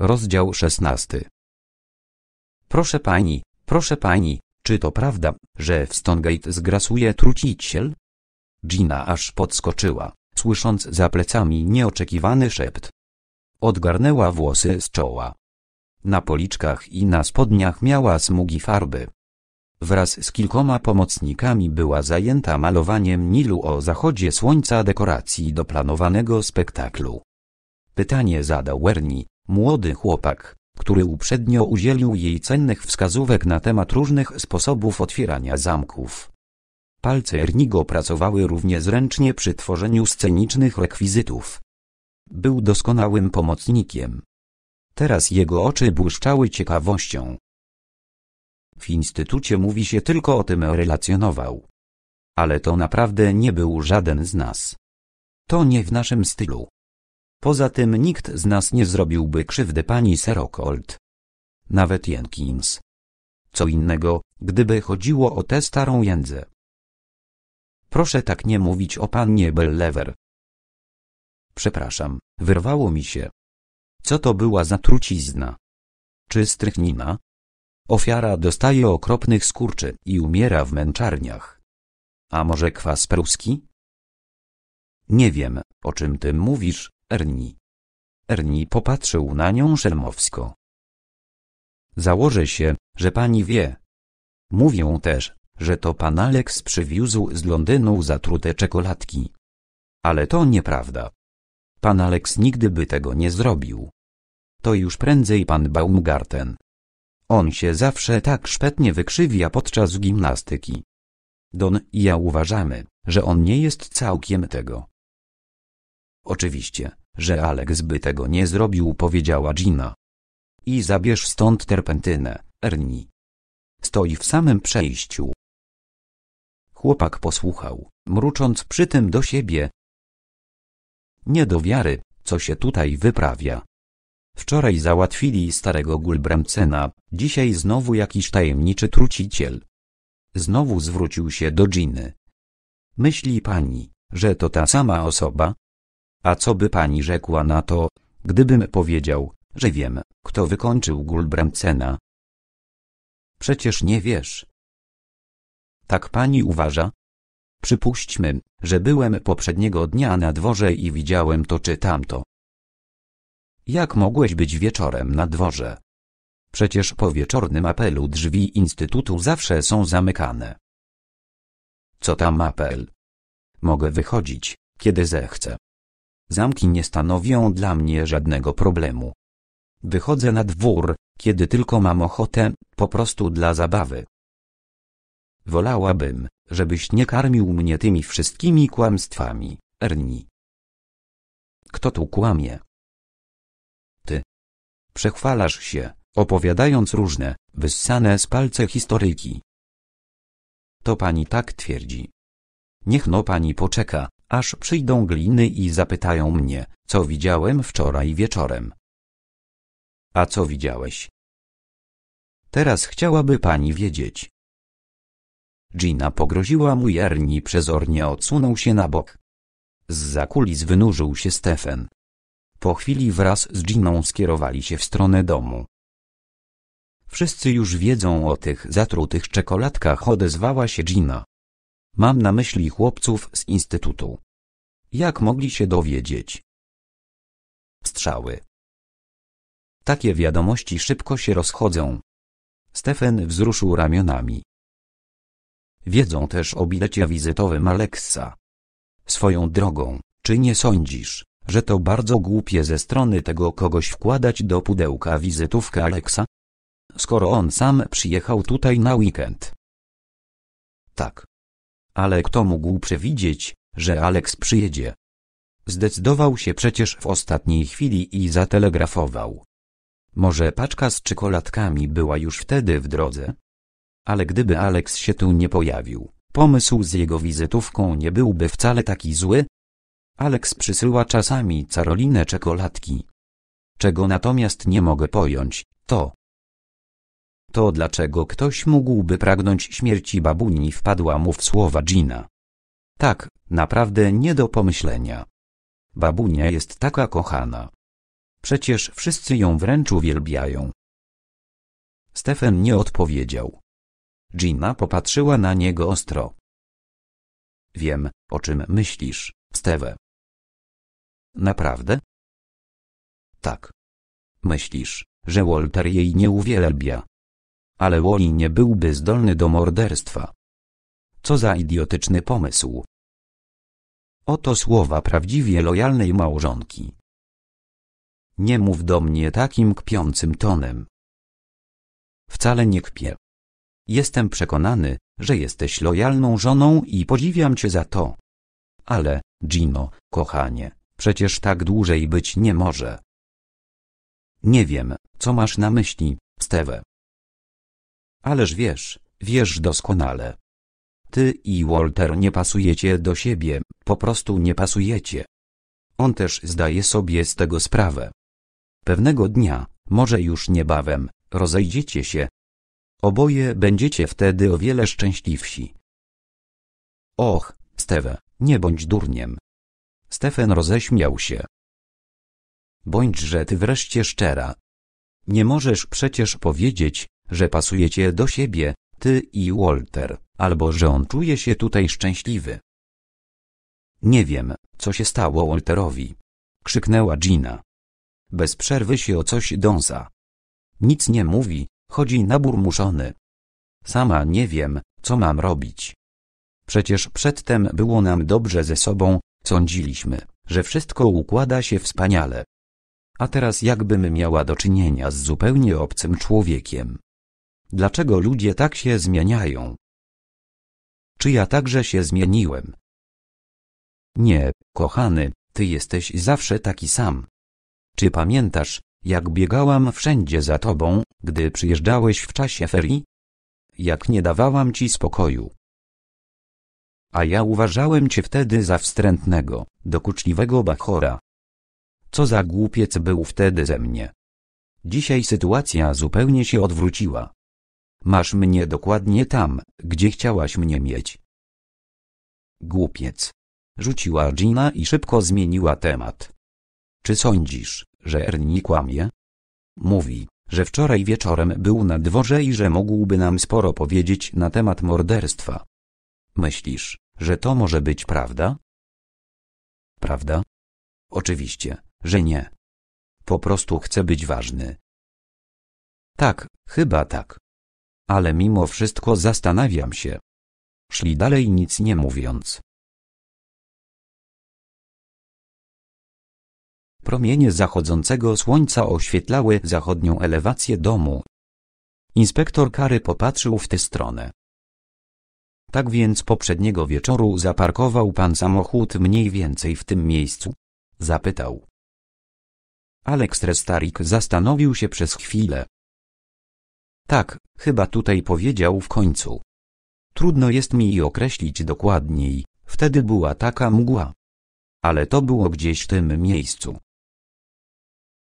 Rozdział szesnasty. Proszę pani, proszę pani, czy to prawda, że w Stonegate zgrasuje truciciel? Gina aż podskoczyła, słysząc za plecami nieoczekiwany szept. Odgarnęła włosy z czoła. Na policzkach i na spodniach miała smugi farby. Wraz z kilkoma pomocnikami była zajęta malowaniem Nilu o zachodzie słońca dekoracji do planowanego spektaklu. Pytanie zadał Werni, Młody chłopak, który uprzednio udzielił jej cennych wskazówek na temat różnych sposobów otwierania zamków. Palce Ernigo pracowały równie zręcznie przy tworzeniu scenicznych rekwizytów. Był doskonałym pomocnikiem. Teraz jego oczy błyszczały ciekawością. W instytucie mówi się tylko o tym relacjonował. Ale to naprawdę nie był żaden z nas. To nie w naszym stylu. Poza tym nikt z nas nie zrobiłby krzywdy pani Serokold. Nawet Jenkins. Co innego, gdyby chodziło o tę starą jędzę. Proszę tak nie mówić o pannie Bellever. Przepraszam, wyrwało mi się. Co to była za trucizna? Czy strychnina? Ofiara dostaje okropnych skurczy i umiera w męczarniach. A może kwas pruski? Nie wiem, o czym ty mówisz, Erni. Erni popatrzył na nią szelmowsko. Założę się, że pani wie. Mówią też, że to pan Alex przywiózł z Londynu zatrute czekoladki. Ale to nieprawda. Pan Alex nigdy by tego nie zrobił. To już prędzej pan Baumgarten. On się zawsze tak szpetnie wykrzywia podczas gimnastyki. Don i ja uważamy, że on nie jest całkiem tego. Oczywiście, że Alex by tego nie zrobił powiedziała Gina. I zabierz stąd terpentynę, Ernie. Stoi w samym przejściu. Chłopak posłuchał, mrucząc przy tym do siebie. Nie do wiary, co się tutaj wyprawia. Wczoraj załatwili starego Gulbramcena, dzisiaj znowu jakiś tajemniczy truciciel. Znowu zwrócił się do Giny. Myśli pani, że to ta sama osoba? A co by pani rzekła na to, gdybym powiedział, że wiem, kto wykończył Gulbrandcena? Przecież nie wiesz. Tak pani uważa? Przypuśćmy, że byłem poprzedniego dnia na dworze i widziałem to czy tamto. Jak mogłeś być wieczorem na dworze? Przecież po wieczornym apelu drzwi instytutu zawsze są zamykane. Co tam apel? Mogę wychodzić, kiedy zechcę. Zamki nie stanowią dla mnie żadnego problemu. Wychodzę na dwór, kiedy tylko mam ochotę, po prostu dla zabawy. Wolałabym, żebyś nie karmił mnie tymi wszystkimi kłamstwami, Erni. Kto tu kłamie? Ty. Przechwalasz się, opowiadając różne, wyssane z palce historyki. To pani tak twierdzi. Niech no pani poczeka, aż przyjdą gliny i zapytają mnie, co widziałem wczoraj wieczorem. A co widziałeś? Teraz chciałaby pani wiedzieć. Gina pogroziła mu jarni przezornie odsunął się na bok. Z zakulis wynurzył się Stefan. Po chwili wraz z Giną skierowali się w stronę domu. Wszyscy już wiedzą o tych zatrutych czekoladkach odezwała się Gina. Mam na myśli chłopców z instytutu. Jak mogli się dowiedzieć? Strzały. Takie wiadomości szybko się rozchodzą. Stefan wzruszył ramionami. Wiedzą też o bilecie wizytowym Alexa. Swoją drogą, czy nie sądzisz, że to bardzo głupie ze strony tego kogoś wkładać do pudełka wizytówkę Alexa? Skoro on sam przyjechał tutaj na weekend. Tak, ale kto mógł przewidzieć, że Alex przyjedzie? Zdecydował się przecież w ostatniej chwili i zatelegrafował. Może paczka z czekoladkami była już wtedy w drodze? Ale gdyby Alex się tu nie pojawił, pomysł z jego wizytówką nie byłby wcale taki zły. Alex przysyła czasami Carolinę czekoladki. Czego natomiast nie mogę pojąć, to, to dlaczego ktoś mógłby pragnąć śmierci babuni wpadła mu w słowa Gina. Tak, naprawdę nie do pomyślenia. Babunia jest taka kochana. Przecież wszyscy ją wręcz uwielbiają. Stefan nie odpowiedział. Gina popatrzyła na niego ostro. Wiem, o czym myślisz, Steve. Naprawdę? Tak. Myślisz, że Walter jej nie uwielbia? ale Woli nie byłby zdolny do morderstwa. Co za idiotyczny pomysł. Oto słowa prawdziwie lojalnej małżonki. Nie mów do mnie takim kpiącym tonem. Wcale nie kpię. Jestem przekonany, że jesteś lojalną żoną i podziwiam cię za to. Ale, Gino, kochanie, przecież tak dłużej być nie może. Nie wiem, co masz na myśli, Steve, Ależ wiesz, wiesz doskonale. Ty i Walter nie pasujecie do siebie, po prostu nie pasujecie. On też zdaje sobie z tego sprawę. Pewnego dnia, może już niebawem, rozejdziecie się. Oboje będziecie wtedy o wiele szczęśliwsi. Och, Steve, nie bądź durniem. Stefan roześmiał się. Bądźże ty wreszcie szczera. Nie możesz przecież powiedzieć, że pasujecie do siebie, ty i Walter, albo że on czuje się tutaj szczęśliwy. Nie wiem, co się stało Walterowi. Krzyknęła Gina. Bez przerwy się o coś dąsa. Nic nie mówi, chodzi na burmuszony. Sama nie wiem, co mam robić. Przecież przedtem było nam dobrze ze sobą, sądziliśmy, że wszystko układa się wspaniale. A teraz jakbym miała do czynienia z zupełnie obcym człowiekiem. Dlaczego ludzie tak się zmieniają? Czy ja także się zmieniłem? Nie, kochany, ty jesteś zawsze taki sam. Czy pamiętasz, jak biegałam wszędzie za tobą, gdy przyjeżdżałeś w czasie ferii? Jak nie dawałam ci spokoju. A ja uważałem cię wtedy za wstrętnego, dokuczliwego bachora. Co za głupiec był wtedy ze mnie. Dzisiaj sytuacja zupełnie się odwróciła. Masz mnie dokładnie tam, gdzie chciałaś mnie mieć. Głupiec. Rzuciła Gina i szybko zmieniła temat. Czy sądzisz, że Ernie kłamie? Mówi, że wczoraj wieczorem był na dworze i że mógłby nam sporo powiedzieć na temat morderstwa. Myślisz, że to może być prawda? Prawda? Oczywiście, że nie. Po prostu chcę być ważny. Tak, chyba tak ale mimo wszystko zastanawiam się. Szli dalej nic nie mówiąc. Promienie zachodzącego słońca oświetlały zachodnią elewację domu. Inspektor kary popatrzył w tę stronę. Tak więc poprzedniego wieczoru zaparkował pan samochód mniej więcej w tym miejscu? Zapytał. Aleks Restarik zastanowił się przez chwilę. Tak, chyba tutaj powiedział w końcu. Trudno jest mi określić dokładniej, wtedy była taka mgła. Ale to było gdzieś w tym miejscu.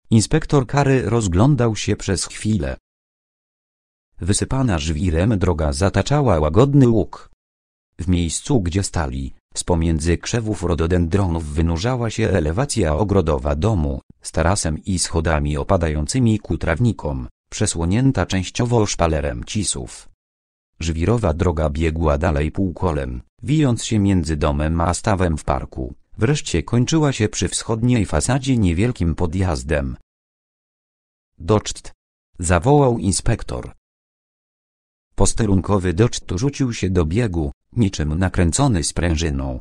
Inspektor kary rozglądał się przez chwilę. Wysypana żwirem droga zataczała łagodny łuk. W miejscu, gdzie stali, z pomiędzy krzewów rododendronów wynurzała się elewacja ogrodowa domu, z tarasem i schodami opadającymi ku trawnikom przesłonięta częściowo szpalerem cisów. Żwirowa droga biegła dalej półkolem, wijąc się między domem a stawem w parku, wreszcie kończyła się przy wschodniej fasadzie niewielkim podjazdem. Doczt! zawołał inspektor. Posterunkowy doczt rzucił się do biegu, niczym nakręcony sprężyną.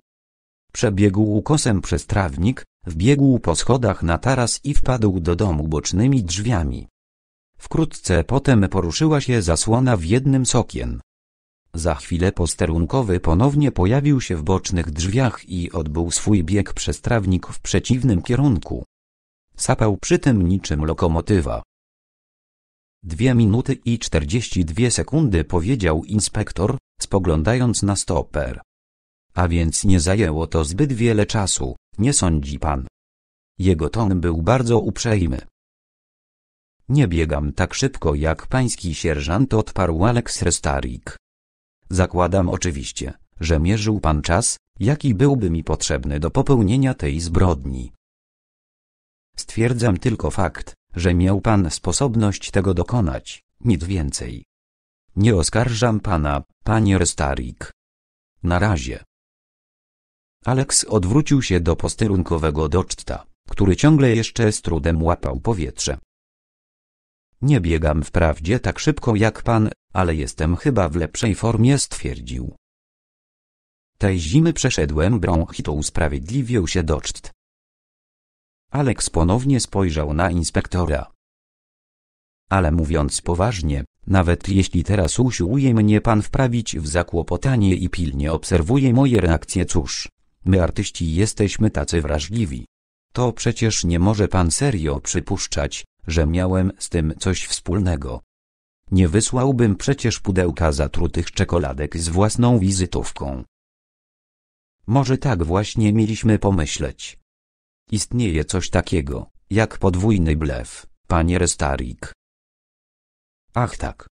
Przebiegł ukosem przez trawnik, wbiegł po schodach na taras i wpadł do domu bocznymi drzwiami. Wkrótce potem poruszyła się zasłona w jednym sokiem. Za chwilę posterunkowy ponownie pojawił się w bocznych drzwiach i odbył swój bieg przez trawnik w przeciwnym kierunku. Sapał przy tym niczym lokomotywa. Dwie minuty i czterdzieści dwie sekundy powiedział inspektor, spoglądając na stoper. A więc nie zajęło to zbyt wiele czasu, nie sądzi pan. Jego ton był bardzo uprzejmy. Nie biegam tak szybko jak pański sierżant odparł Alex Restarik. Zakładam oczywiście, że mierzył pan czas, jaki byłby mi potrzebny do popełnienia tej zbrodni. Stwierdzam tylko fakt, że miał pan sposobność tego dokonać, nic więcej. Nie oskarżam pana, panie Restarik. Na razie. Alex odwrócił się do posterunkowego doczta, który ciągle jeszcze z trudem łapał powietrze. Nie biegam wprawdzie tak szybko jak pan, ale jestem chyba w lepszej formie stwierdził. Tej zimy przeszedłem bronchitą usprawiedliwił się do czt. Aleks ponownie spojrzał na inspektora. Ale mówiąc poważnie, nawet jeśli teraz usiłuje mnie pan wprawić w zakłopotanie i pilnie obserwuje moje reakcje cóż, my artyści jesteśmy tacy wrażliwi. To przecież nie może pan serio przypuszczać, że miałem z tym coś wspólnego. Nie wysłałbym przecież pudełka zatrutych czekoladek z własną wizytówką. Może tak właśnie mieliśmy pomyśleć. Istnieje coś takiego, jak podwójny blef, panie Restarik. Ach tak.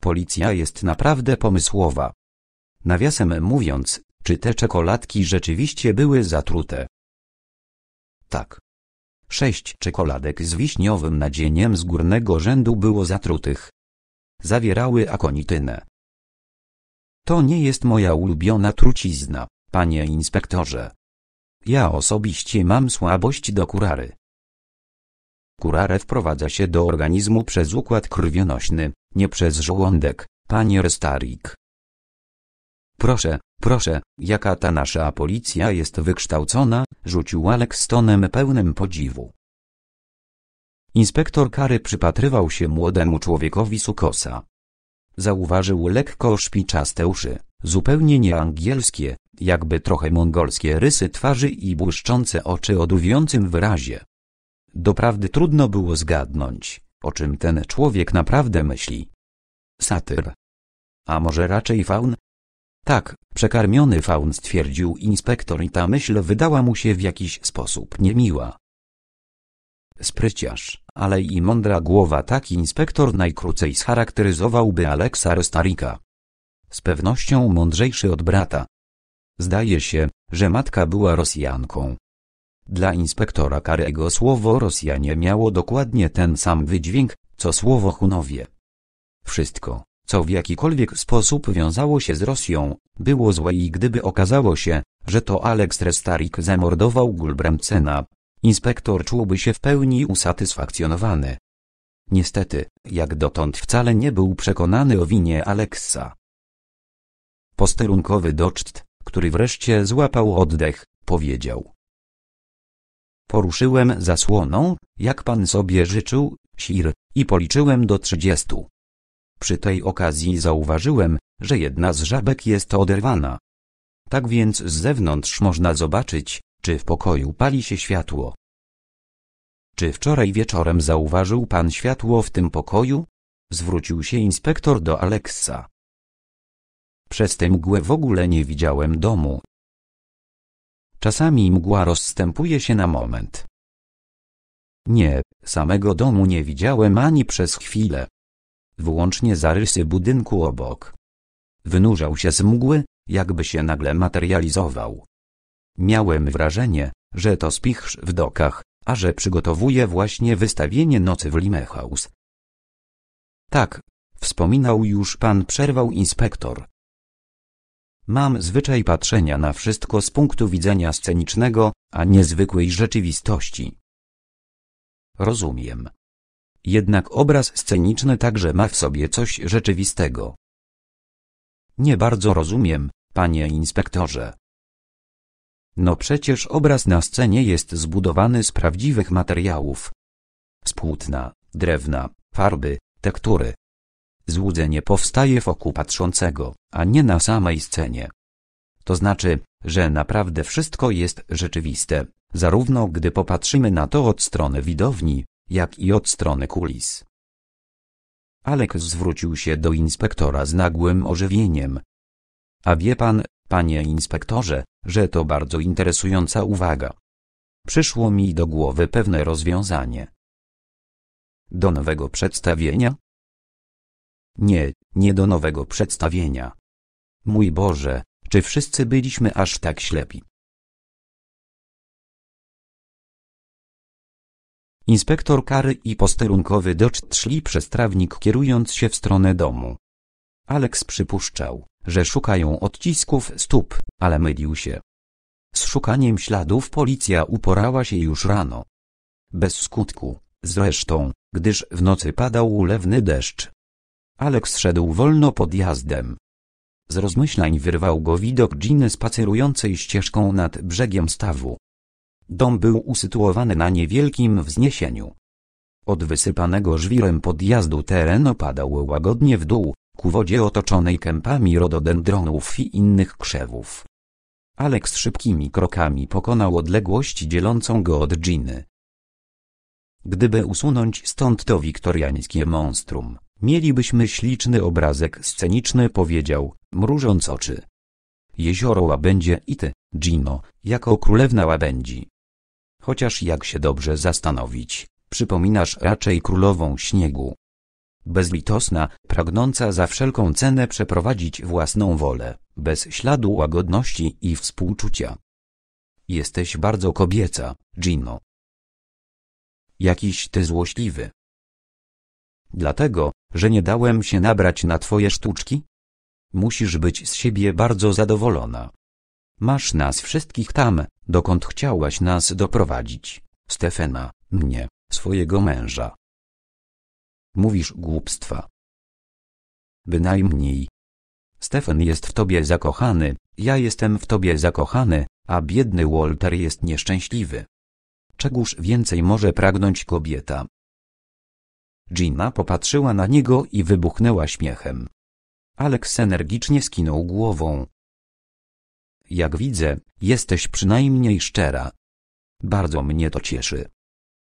Policja jest naprawdę pomysłowa. Nawiasem mówiąc, czy te czekoladki rzeczywiście były zatrute? Tak. Sześć czekoladek z wiśniowym nadzieniem z górnego rzędu było zatrutych. Zawierały akonitynę. To nie jest moja ulubiona trucizna, panie inspektorze. Ja osobiście mam słabość do kurary. Kurare wprowadza się do organizmu przez układ krwionośny, nie przez żołądek, panie Restarik. Proszę, proszę, jaka ta nasza policja jest wykształcona, rzucił Alex tonem pełnym podziwu. Inspektor kary przypatrywał się młodemu człowiekowi Sukosa. Zauważył lekko szpiczaste uszy, zupełnie nieangielskie, jakby trochę mongolskie rysy twarzy i błyszczące oczy o duwiącym wyrazie. Doprawdy trudno było zgadnąć, o czym ten człowiek naprawdę myśli. Satyr. A może raczej faun, tak, przekarmiony faun stwierdził inspektor i ta myśl wydała mu się w jakiś sposób niemiła. Spryciarz, ale i mądra głowa tak inspektor najkrócej scharakteryzowałby Aleksa Restarika. Z pewnością mądrzejszy od brata. Zdaje się, że matka była Rosjanką. Dla inspektora Karego słowo Rosjanie miało dokładnie ten sam wydźwięk, co słowo Hunowie. Wszystko, co w jakikolwiek sposób wiązało się z Rosją, było złe i gdyby okazało się, że to Aleks Restarik zamordował Gulbremcena, inspektor czułby się w pełni usatysfakcjonowany. Niestety, jak dotąd wcale nie był przekonany o winie Aleksa. Posterunkowy doczt, który wreszcie złapał oddech, powiedział. Poruszyłem zasłoną, jak pan sobie życzył, sir, i policzyłem do trzydziestu. Przy tej okazji zauważyłem, że jedna z żabek jest oderwana. Tak więc z zewnątrz można zobaczyć, czy w pokoju pali się światło. Czy wczoraj wieczorem zauważył pan światło w tym pokoju? Zwrócił się inspektor do Aleksa. Przez tę mgłę w ogóle nie widziałem domu. Czasami mgła rozstępuje się na moment. Nie, samego domu nie widziałem ani przez chwilę wyłącznie zarysy budynku obok. Wynurzał się z mgły, jakby się nagle materializował. Miałem wrażenie, że to spichrz w dokach, a że przygotowuje właśnie wystawienie nocy w Limehouse. Tak, wspominał już pan przerwał inspektor. Mam zwyczaj patrzenia na wszystko z punktu widzenia scenicznego, a nie zwykłej rzeczywistości. Rozumiem. Jednak obraz sceniczny także ma w sobie coś rzeczywistego. Nie bardzo rozumiem, panie inspektorze. No przecież obraz na scenie jest zbudowany z prawdziwych materiałów. Z płótna, drewna, farby, tektury. Złudzenie powstaje w oku patrzącego, a nie na samej scenie. To znaczy, że naprawdę wszystko jest rzeczywiste, zarówno gdy popatrzymy na to od strony widowni, jak i od strony kulis. Alek zwrócił się do inspektora z nagłym ożywieniem. A wie pan, panie inspektorze, że to bardzo interesująca uwaga. Przyszło mi do głowy pewne rozwiązanie. Do nowego przedstawienia? Nie, nie do nowego przedstawienia. Mój Boże, czy wszyscy byliśmy aż tak ślepi? Inspektor kary i posterunkowy Dodge szli przez trawnik kierując się w stronę domu. Alex przypuszczał, że szukają odcisków stóp, ale mylił się. Z szukaniem śladów policja uporała się już rano. Bez skutku, zresztą, gdyż w nocy padał ulewny deszcz. Alex szedł wolno pod jazdem. Z rozmyślań wyrwał go widok dżiny spacerującej ścieżką nad brzegiem stawu. Dom był usytuowany na niewielkim wzniesieniu. Od wysypanego żwirem podjazdu teren opadał łagodnie w dół, ku wodzie otoczonej kępami rododendronów i innych krzewów. Alex szybkimi krokami pokonał odległość dzielącą go od dżiny. Gdyby usunąć stąd to wiktoriańskie monstrum, mielibyśmy śliczny obrazek sceniczny powiedział, mrużąc oczy. Jezioro łabędzie i ty, Gino, jako królewna łabędzi. Chociaż jak się dobrze zastanowić, przypominasz raczej królową śniegu. Bezlitosna, pragnąca za wszelką cenę przeprowadzić własną wolę, bez śladu łagodności i współczucia. Jesteś bardzo kobieca, Gino. Jakiś ty złośliwy. Dlatego, że nie dałem się nabrać na twoje sztuczki? Musisz być z siebie bardzo zadowolona. Masz nas wszystkich tam, dokąd chciałaś nas doprowadzić. Stefena, mnie, swojego męża. Mówisz głupstwa. Bynajmniej. Stefan jest w tobie zakochany, ja jestem w tobie zakochany, a biedny Walter jest nieszczęśliwy. Czegóż więcej może pragnąć kobieta? Gina popatrzyła na niego i wybuchnęła śmiechem. Alex energicznie skinął głową jak widzę, jesteś przynajmniej szczera. Bardzo mnie to cieszy.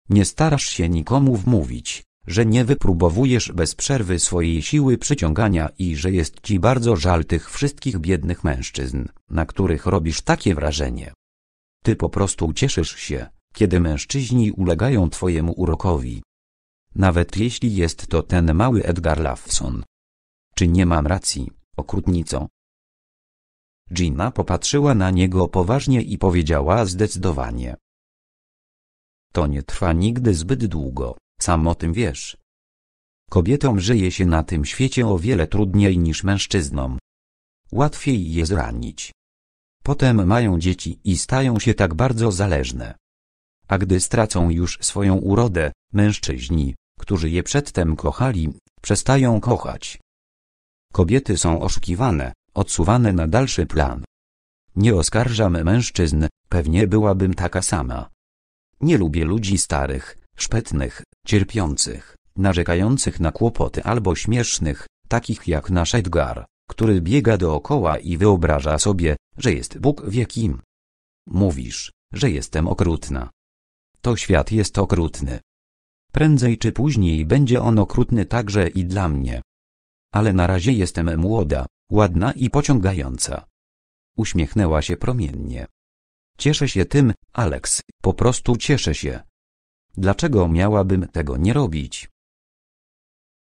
Nie starasz się nikomu wmówić, że nie wypróbowujesz bez przerwy swojej siły przyciągania i że jest ci bardzo żal tych wszystkich biednych mężczyzn, na których robisz takie wrażenie. Ty po prostu cieszysz się, kiedy mężczyźni ulegają twojemu urokowi. Nawet jeśli jest to ten mały Edgar Lawson. Czy nie mam racji, okrutnico? Gina popatrzyła na niego poważnie i powiedziała zdecydowanie. To nie trwa nigdy zbyt długo, sam o tym wiesz. Kobietom żyje się na tym świecie o wiele trudniej niż mężczyznom. Łatwiej je zranić. Potem mają dzieci i stają się tak bardzo zależne. A gdy stracą już swoją urodę, mężczyźni, którzy je przedtem kochali, przestają kochać. Kobiety są oszukiwane, odsuwane na dalszy plan. Nie oskarżam mężczyzn, pewnie byłabym taka sama. Nie lubię ludzi starych, szpetnych, cierpiących, narzekających na kłopoty albo śmiesznych, takich jak nasz Edgar, który biega dookoła i wyobraża sobie, że jest Bóg wie kim. Mówisz, że jestem okrutna. To świat jest okrutny. Prędzej czy później będzie on okrutny także i dla mnie ale na razie jestem młoda, ładna i pociągająca. Uśmiechnęła się promiennie. Cieszę się tym, Alex, po prostu cieszę się. Dlaczego miałabym tego nie robić?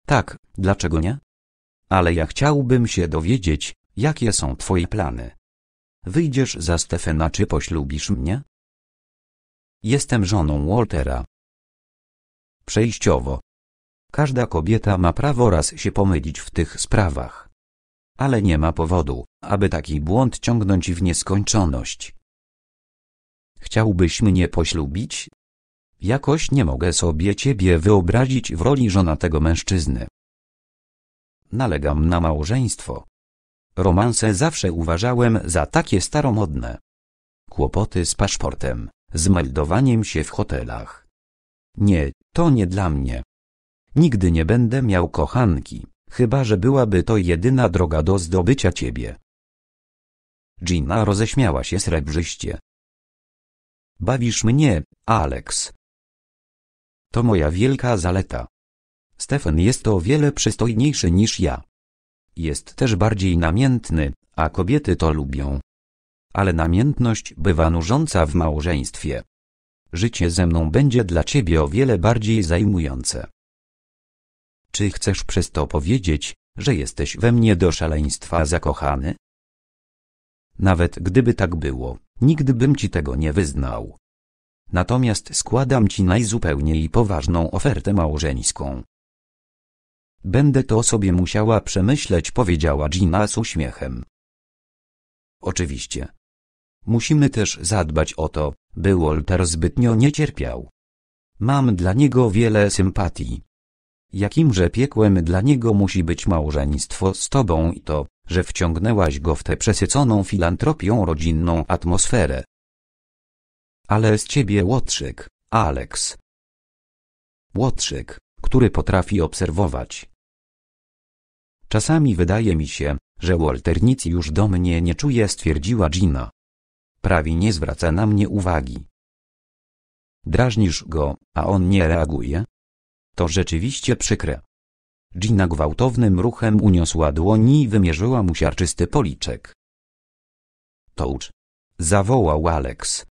Tak, dlaczego nie? Ale ja chciałbym się dowiedzieć, jakie są twoje plany. Wyjdziesz za Stefena czy poślubisz mnie? Jestem żoną Waltera. Przejściowo, Każda kobieta ma prawo raz się pomylić w tych sprawach. Ale nie ma powodu, aby taki błąd ciągnąć w nieskończoność. Chciałbyś mnie poślubić? Jakoś nie mogę sobie ciebie wyobrazić w roli żonatego mężczyzny. Nalegam na małżeństwo. Romanse zawsze uważałem za takie staromodne. Kłopoty z paszportem, z meldowaniem się w hotelach. Nie, to nie dla mnie. Nigdy nie będę miał kochanki, chyba że byłaby to jedyna droga do zdobycia ciebie. Gina roześmiała się srebrzyście. Bawisz mnie, Alex. To moja wielka zaleta. Stefan jest o wiele przystojniejszy niż ja. Jest też bardziej namiętny, a kobiety to lubią. Ale namiętność bywa nużąca w małżeństwie. Życie ze mną będzie dla ciebie o wiele bardziej zajmujące. Czy chcesz przez to powiedzieć, że jesteś we mnie do szaleństwa zakochany? Nawet gdyby tak było, nigdy bym ci tego nie wyznał. Natomiast składam ci najzupełniej poważną ofertę małżeńską. Będę to sobie musiała przemyśleć, powiedziała Gina z uśmiechem. Oczywiście. Musimy też zadbać o to, by Walter zbytnio nie cierpiał. Mam dla niego wiele sympatii. Jakimże piekłem dla niego musi być małżeństwo z tobą i to, że wciągnęłaś go w tę przesyconą filantropią rodzinną atmosferę. Ale z ciebie Łotrzyk, Aleks. Łotrzyk, który potrafi obserwować. Czasami wydaje mi się, że Walter nic już do mnie nie czuje, stwierdziła Gina. Prawie nie zwraca na mnie uwagi. Drażnisz go, a on nie reaguje? To rzeczywiście przykre. Gina gwałtownym ruchem uniosła dłoni i wymierzyła mu siarczysty policzek. Tołcz! Zawołał Alex.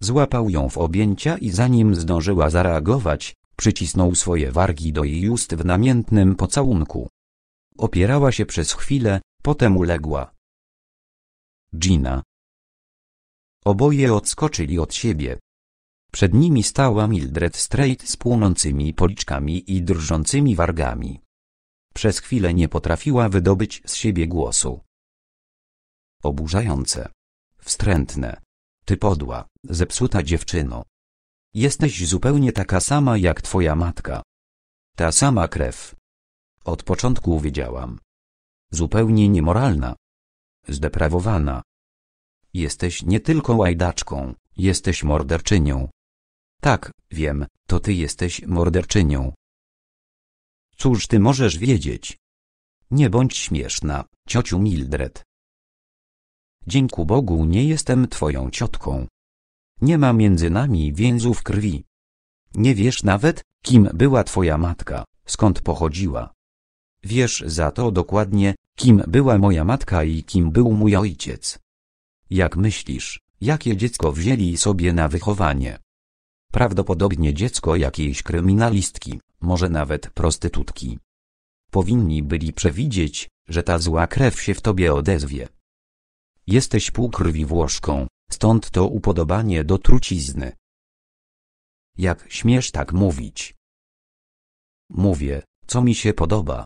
Złapał ją w objęcia i zanim zdążyła zareagować, przycisnął swoje wargi do jej ust w namiętnym pocałunku. Opierała się przez chwilę, potem uległa. Gina. Oboje odskoczyli od siebie. Przed nimi stała Mildred Strait z płonącymi policzkami i drżącymi wargami. Przez chwilę nie potrafiła wydobyć z siebie głosu. Oburzające. Wstrętne. Ty podła, zepsuta dziewczyno. Jesteś zupełnie taka sama jak twoja matka. Ta sama krew. Od początku wiedziałam. Zupełnie niemoralna. Zdeprawowana. Jesteś nie tylko łajdaczką, jesteś morderczynią. Tak, wiem, to ty jesteś morderczynią. Cóż ty możesz wiedzieć? Nie bądź śmieszna, ciociu Mildred. Dzięku Bogu nie jestem twoją ciotką. Nie ma między nami więzów krwi. Nie wiesz nawet, kim była twoja matka, skąd pochodziła. Wiesz za to dokładnie, kim była moja matka i kim był mój ojciec. Jak myślisz, jakie dziecko wzięli sobie na wychowanie? Prawdopodobnie dziecko jakiejś kryminalistki, może nawet prostytutki. Powinni byli przewidzieć, że ta zła krew się w tobie odezwie. Jesteś półkrwi Włoszką, stąd to upodobanie do trucizny. Jak śmiesz tak mówić? Mówię, co mi się podoba.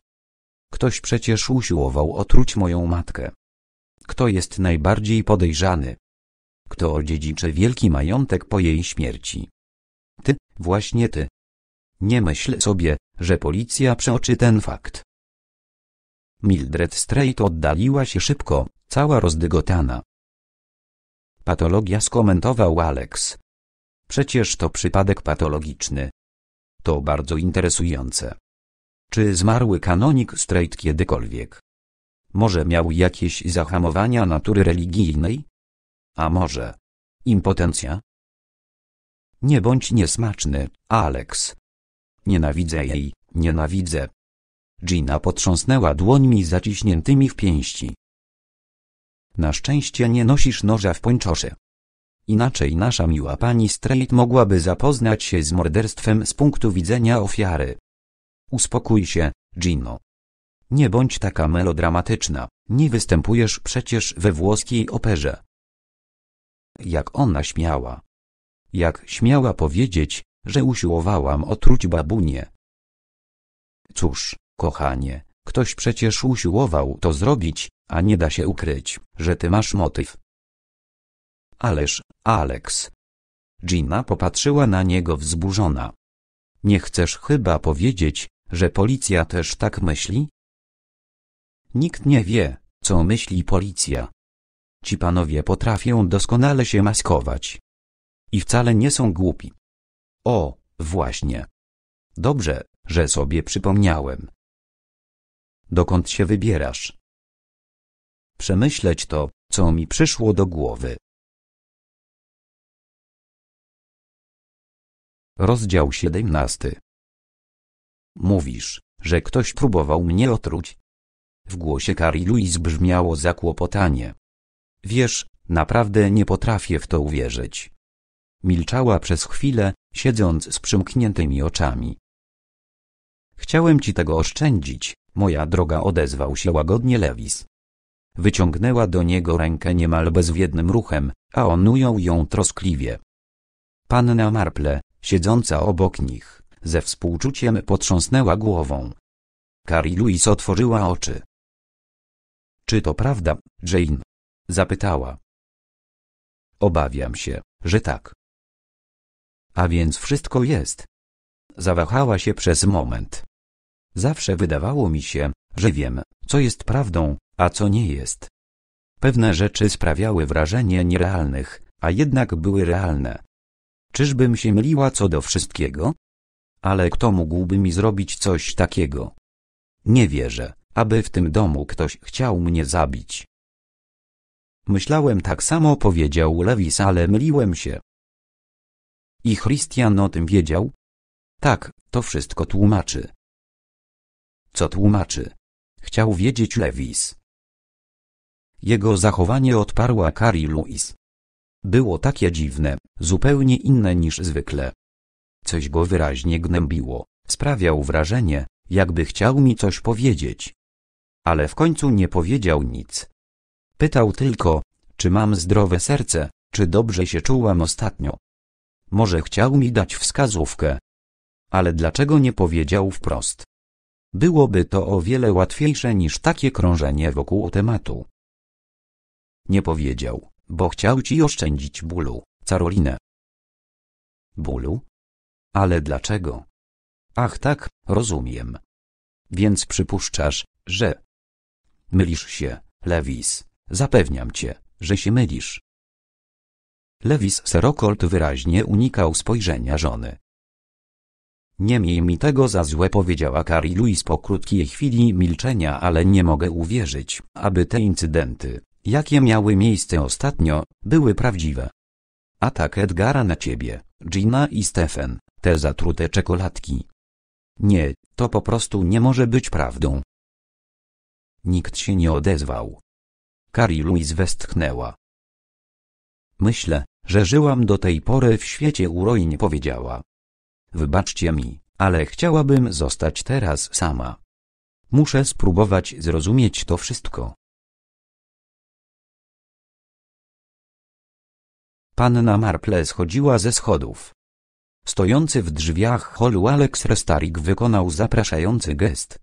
Ktoś przecież usiłował otruć moją matkę. Kto jest najbardziej podejrzany? Kto odziedziczy wielki majątek po jej śmierci? Właśnie ty. Nie myśl sobie, że policja przeoczy ten fakt. Mildred Strait oddaliła się szybko, cała rozdygotana. Patologia skomentował Alex. Przecież to przypadek patologiczny. To bardzo interesujące. Czy zmarły kanonik Strait kiedykolwiek? Może miał jakieś zahamowania natury religijnej? A może impotencja? Nie bądź niesmaczny, Alex. Nienawidzę jej, nienawidzę. Gina potrząsnęła dłońmi zaciśniętymi w pięści. Na szczęście nie nosisz noża w pończosze. Inaczej nasza miła pani Strait mogłaby zapoznać się z morderstwem z punktu widzenia ofiary. Uspokój się, Gino. Nie bądź taka melodramatyczna, nie występujesz przecież we włoskiej operze. Jak ona śmiała, jak śmiała powiedzieć, że usiłowałam otruć babunię. Cóż, kochanie, ktoś przecież usiłował to zrobić, a nie da się ukryć, że ty masz motyw. Ależ, Alex. Gina popatrzyła na niego wzburzona. Nie chcesz chyba powiedzieć, że policja też tak myśli? Nikt nie wie, co myśli policja. Ci panowie potrafią doskonale się maskować i wcale nie są głupi. O, właśnie. Dobrze, że sobie przypomniałem. Dokąd się wybierasz? Przemyśleć to, co mi przyszło do głowy. Rozdział 17. Mówisz, że ktoś próbował mnie otruć? W głosie Kari Louise brzmiało zakłopotanie. Wiesz, naprawdę nie potrafię w to uwierzyć. Milczała przez chwilę, siedząc z przymkniętymi oczami. Chciałem ci tego oszczędzić, moja droga odezwał się łagodnie Lewis. Wyciągnęła do niego rękę niemal bezwiednym ruchem, a on ujął ją troskliwie. Panna Marple, siedząca obok nich, ze współczuciem potrząsnęła głową. Carrie Louise otworzyła oczy. Czy to prawda, Jane? Zapytała. Obawiam się, że tak. A więc wszystko jest. Zawahała się przez moment. Zawsze wydawało mi się, że wiem, co jest prawdą, a co nie jest. Pewne rzeczy sprawiały wrażenie nierealnych, a jednak były realne. Czyżbym się myliła co do wszystkiego? Ale kto mógłby mi zrobić coś takiego? Nie wierzę, aby w tym domu ktoś chciał mnie zabić. Myślałem tak samo powiedział Lewis, ale myliłem się. I Christian o tym wiedział? Tak, to wszystko tłumaczy. Co tłumaczy? Chciał wiedzieć Lewis. Jego zachowanie odparła Carrie Louis. Było takie dziwne, zupełnie inne niż zwykle. Coś go wyraźnie gnębiło, sprawiał wrażenie, jakby chciał mi coś powiedzieć. Ale w końcu nie powiedział nic. Pytał tylko, czy mam zdrowe serce, czy dobrze się czułam ostatnio. Może chciał mi dać wskazówkę. Ale dlaczego nie powiedział wprost? Byłoby to o wiele łatwiejsze niż takie krążenie wokół tematu. Nie powiedział, bo chciał ci oszczędzić bólu, Carolinę. Bólu? Ale dlaczego? Ach tak, rozumiem. Więc przypuszczasz, że... Mylisz się, Lewis, zapewniam cię, że się mylisz. Lewis Serokolt wyraźnie unikał spojrzenia żony. Nie miej mi tego za złe powiedziała Carrie Louise po krótkiej chwili milczenia ale nie mogę uwierzyć, aby te incydenty, jakie miały miejsce ostatnio, były prawdziwe. Atak Edgara na ciebie, Gina i Stefan, te zatrute czekoladki. Nie, to po prostu nie może być prawdą. Nikt się nie odezwał. Carrie Louise westchnęła. Myślę, że żyłam do tej pory w świecie urojnie powiedziała. Wybaczcie mi, ale chciałabym zostać teraz sama. Muszę spróbować zrozumieć to wszystko. Panna Marple schodziła ze schodów. Stojący w drzwiach holu Alex Restarik wykonał zapraszający gest.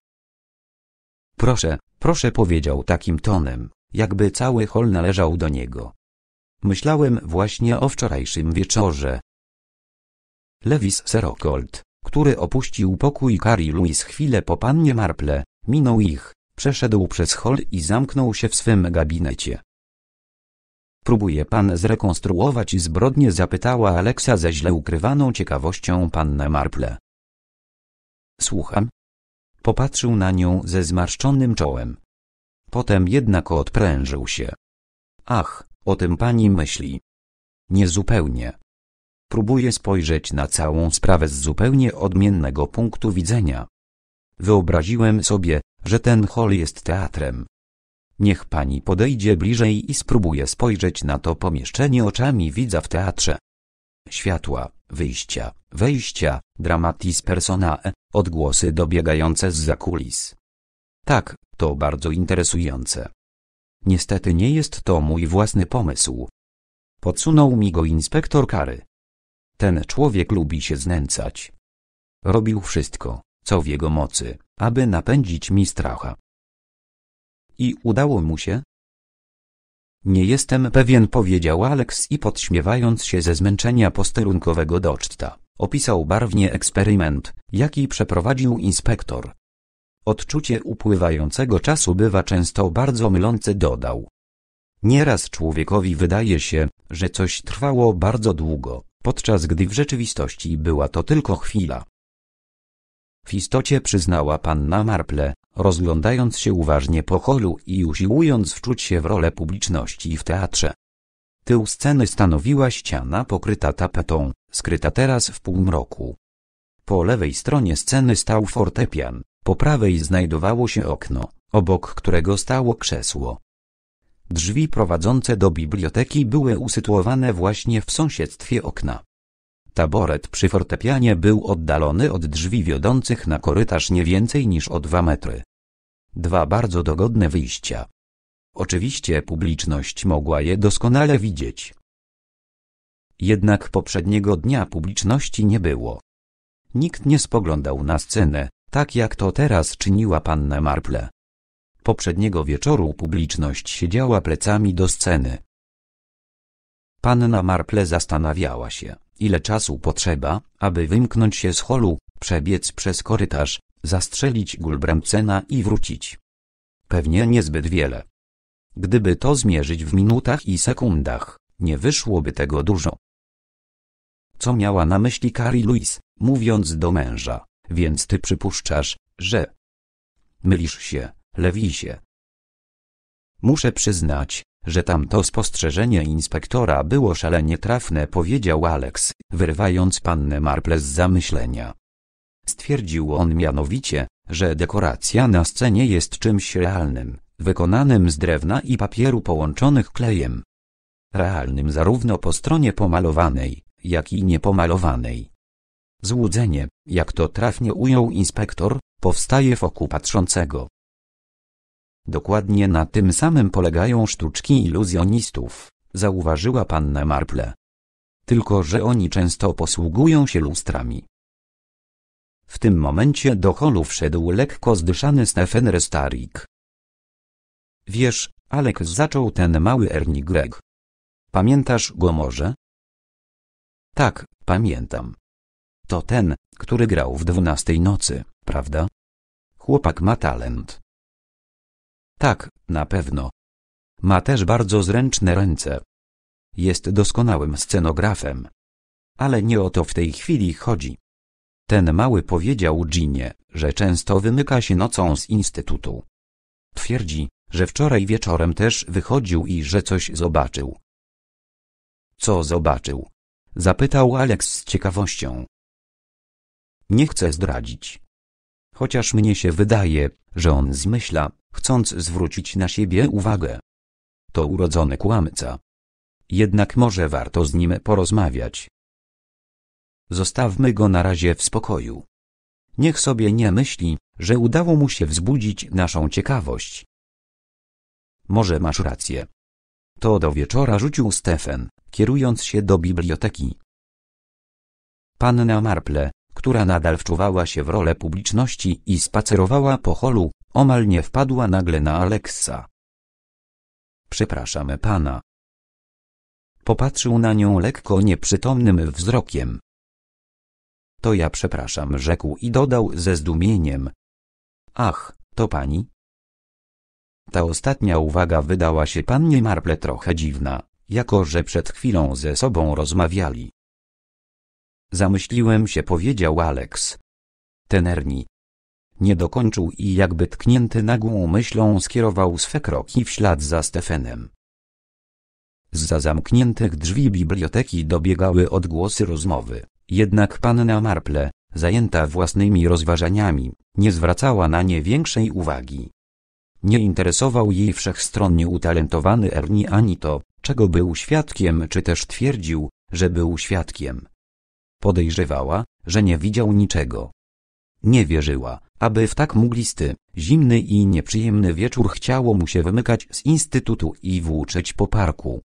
Proszę, proszę powiedział takim tonem, jakby cały hol należał do niego. Myślałem właśnie o wczorajszym wieczorze. Lewis Serokold, który opuścił pokój Carrie Louis chwilę po pannie Marple, minął ich, przeszedł przez hol i zamknął się w swym gabinecie. Próbuje pan zrekonstruować zbrodnię? zapytała Aleksa ze źle ukrywaną ciekawością pannę Marple. Słucham. Popatrzył na nią ze zmarszczonym czołem. Potem jednak odprężył się. Ach, o tym pani myśli? Niezupełnie. Próbuję spojrzeć na całą sprawę z zupełnie odmiennego punktu widzenia. Wyobraziłem sobie, że ten hol jest teatrem. Niech pani podejdzie bliżej i spróbuje spojrzeć na to pomieszczenie oczami widza w teatrze. Światła, wyjścia, wejścia, dramatis personae, odgłosy dobiegające z zakulis. Tak, to bardzo interesujące. Niestety nie jest to mój własny pomysł. Podsunął mi go inspektor kary. Ten człowiek lubi się znęcać. Robił wszystko, co w jego mocy, aby napędzić mi stracha. I udało mu się? Nie jestem pewien, powiedział Alex i podśmiewając się ze zmęczenia posterunkowego doczta, opisał barwnie eksperyment, jaki przeprowadził inspektor. Odczucie upływającego czasu bywa często bardzo mylące dodał. Nieraz człowiekowi wydaje się, że coś trwało bardzo długo, podczas gdy w rzeczywistości była to tylko chwila. W istocie przyznała panna Marple, rozglądając się uważnie po holu i usiłując wczuć się w rolę publiczności w teatrze. Tył sceny stanowiła ściana pokryta tapetą, skryta teraz w półmroku. Po lewej stronie sceny stał fortepian, po prawej znajdowało się okno, obok którego stało krzesło. Drzwi prowadzące do biblioteki były usytuowane właśnie w sąsiedztwie okna. Taboret przy fortepianie był oddalony od drzwi wiodących na korytarz nie więcej niż o dwa metry. Dwa bardzo dogodne wyjścia. Oczywiście publiczność mogła je doskonale widzieć. Jednak poprzedniego dnia publiczności nie było. Nikt nie spoglądał na scenę, tak jak to teraz czyniła panna Marple. Poprzedniego wieczoru publiczność siedziała plecami do sceny. Panna Marple zastanawiała się, ile czasu potrzeba, aby wymknąć się z holu, przebiec przez korytarz, zastrzelić Gulbramcena i wrócić. Pewnie niezbyt wiele. Gdyby to zmierzyć w minutach i sekundach, nie wyszłoby tego dużo. Co miała na myśli Carrie Louise, mówiąc do męża? więc ty przypuszczasz, że... Mylisz się, lewisie. Muszę przyznać, że tamto spostrzeżenie inspektora było szalenie trafne, powiedział Alex, wyrywając pannę Marple z zamyślenia. Stwierdził on mianowicie, że dekoracja na scenie jest czymś realnym, wykonanym z drewna i papieru połączonych klejem. Realnym zarówno po stronie pomalowanej, jak i niepomalowanej. Złudzenie, jak to trafnie ujął inspektor, powstaje wokół patrzącego. Dokładnie na tym samym polegają sztuczki iluzjonistów, zauważyła panna Marple. Tylko, że oni często posługują się lustrami. W tym momencie do holu wszedł lekko zdyszany Stephen Restarik. Wiesz, Alek zaczął ten mały Ernie Gregg. Pamiętasz go może? Tak, pamiętam. To ten, który grał w dwunastej nocy, prawda? Chłopak ma talent. Tak, na pewno. Ma też bardzo zręczne ręce. Jest doskonałym scenografem. Ale nie o to w tej chwili chodzi. Ten mały powiedział Ginie, że często wymyka się nocą z instytutu. Twierdzi, że wczoraj wieczorem też wychodził i że coś zobaczył. Co zobaczył? Zapytał Alex z ciekawością. Nie chcę zdradzić. Chociaż mnie się wydaje, że on zmyśla, chcąc zwrócić na siebie uwagę. To urodzony kłamca. Jednak może warto z nim porozmawiać. Zostawmy go na razie w spokoju. Niech sobie nie myśli, że udało mu się wzbudzić naszą ciekawość. Może masz rację. To do wieczora rzucił Stefan, kierując się do biblioteki. Panna Marple, która nadal wczuwała się w rolę publiczności i spacerowała po holu, omal nie wpadła nagle na Aleksa. Przepraszamy pana. Popatrzył na nią lekko nieprzytomnym wzrokiem. To ja przepraszam, rzekł i dodał ze zdumieniem. Ach, to pani? Ta ostatnia uwaga wydała się pannie Marple trochę dziwna, jako że przed chwilą ze sobą rozmawiali. Zamyśliłem się powiedział Alex. Ten Ernie. Nie dokończył i jakby tknięty nagłą myślą skierował swe kroki w ślad za Z Za zamkniętych drzwi biblioteki dobiegały odgłosy rozmowy, jednak panna Marple, zajęta własnymi rozważaniami, nie zwracała na nie większej uwagi. Nie interesował jej wszechstronnie utalentowany Ernie ani to, czego był świadkiem czy też twierdził, że był świadkiem. Podejrzewała, że nie widział niczego. Nie wierzyła, aby w tak mglisty, zimny i nieprzyjemny wieczór chciało mu się wymykać z instytutu i włóczyć po parku.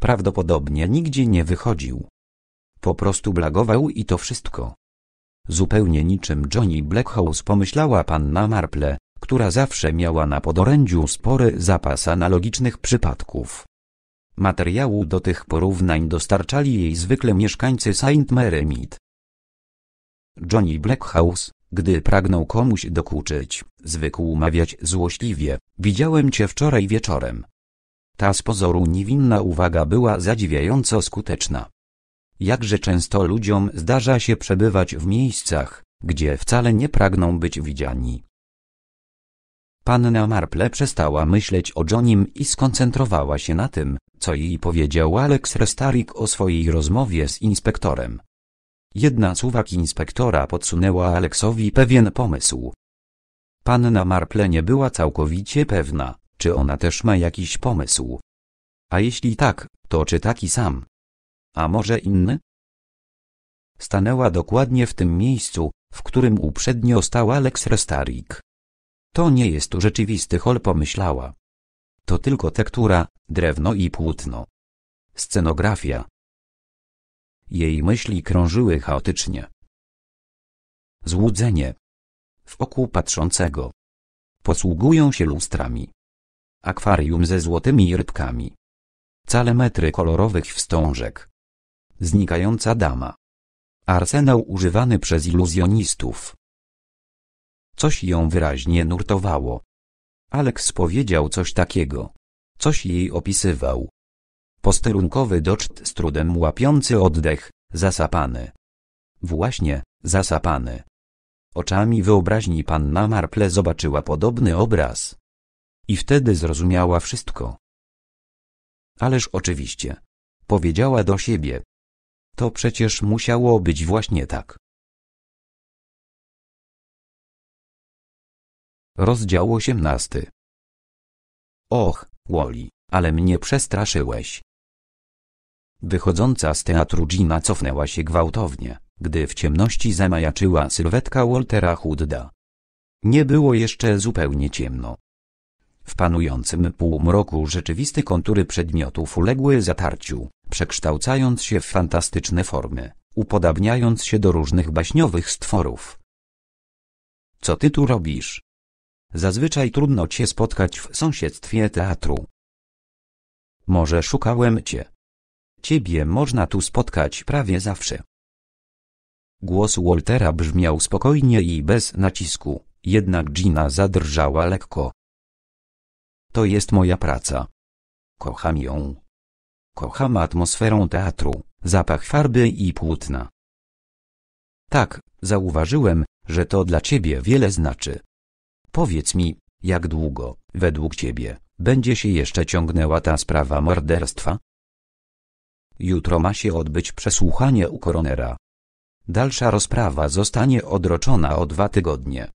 Prawdopodobnie nigdzie nie wychodził. Po prostu blagował i to wszystko. Zupełnie niczym Johnny Blackhouse pomyślała panna Marple, która zawsze miała na podorędziu spory zapas analogicznych przypadków. Materiału do tych porównań dostarczali jej zwykle mieszkańcy Saint Meremit. Johnny Blackhouse, gdy pragnął komuś dokuczyć, zwykł mawiać złośliwie, widziałem cię wczoraj wieczorem. Ta z pozoru niewinna uwaga była zadziwiająco skuteczna. Jakże często ludziom zdarza się przebywać w miejscach, gdzie wcale nie pragną być widziani. Panna Marple przestała myśleć o Johnim i skoncentrowała się na tym, co jej powiedział Alex Restarik o swojej rozmowie z inspektorem. Jedna z uwag inspektora podsunęła Aleksowi pewien pomysł. Panna Marple nie była całkowicie pewna, czy ona też ma jakiś pomysł. A jeśli tak, to czy taki sam? A może inny? Stanęła dokładnie w tym miejscu, w którym uprzednio stał Alex Restarik. To nie jest rzeczywisty hol pomyślała, to tylko tektura, drewno i płótno. Scenografia. Jej myśli krążyły chaotycznie. Złudzenie. W oku patrzącego. Posługują się lustrami. Akwarium ze złotymi rybkami. Cale metry kolorowych wstążek. Znikająca dama. Arsenał używany przez iluzjonistów. Coś ją wyraźnie nurtowało. Alex powiedział coś takiego. Coś jej opisywał. Posterunkowy doczt z trudem łapiący oddech, zasapany. Właśnie, zasapany. Oczami wyobraźni panna Marple zobaczyła podobny obraz. I wtedy zrozumiała wszystko. Ależ oczywiście. Powiedziała do siebie. To przecież musiało być właśnie tak. Rozdział 18. Och, Woli, ale mnie przestraszyłeś. Wychodząca z teatru Gina cofnęła się gwałtownie, gdy w ciemności zamajaczyła sylwetka Waltera Hooda. Nie było jeszcze zupełnie ciemno. W panującym półmroku rzeczywiste kontury przedmiotów uległy zatarciu, przekształcając się w fantastyczne formy, upodabniając się do różnych baśniowych stworów. Co ty tu robisz? Zazwyczaj trudno cię spotkać w sąsiedztwie teatru. Może szukałem cię. Ciebie można tu spotkać prawie zawsze. Głos Waltera brzmiał spokojnie i bez nacisku, jednak Gina zadrżała lekko. To jest moja praca. Kocham ją. Kocham atmosferę teatru, zapach farby i płótna. Tak, zauważyłem, że to dla ciebie wiele znaczy. Powiedz mi, jak długo, według ciebie, będzie się jeszcze ciągnęła ta sprawa morderstwa? Jutro ma się odbyć przesłuchanie u koronera. Dalsza rozprawa zostanie odroczona o dwa tygodnie.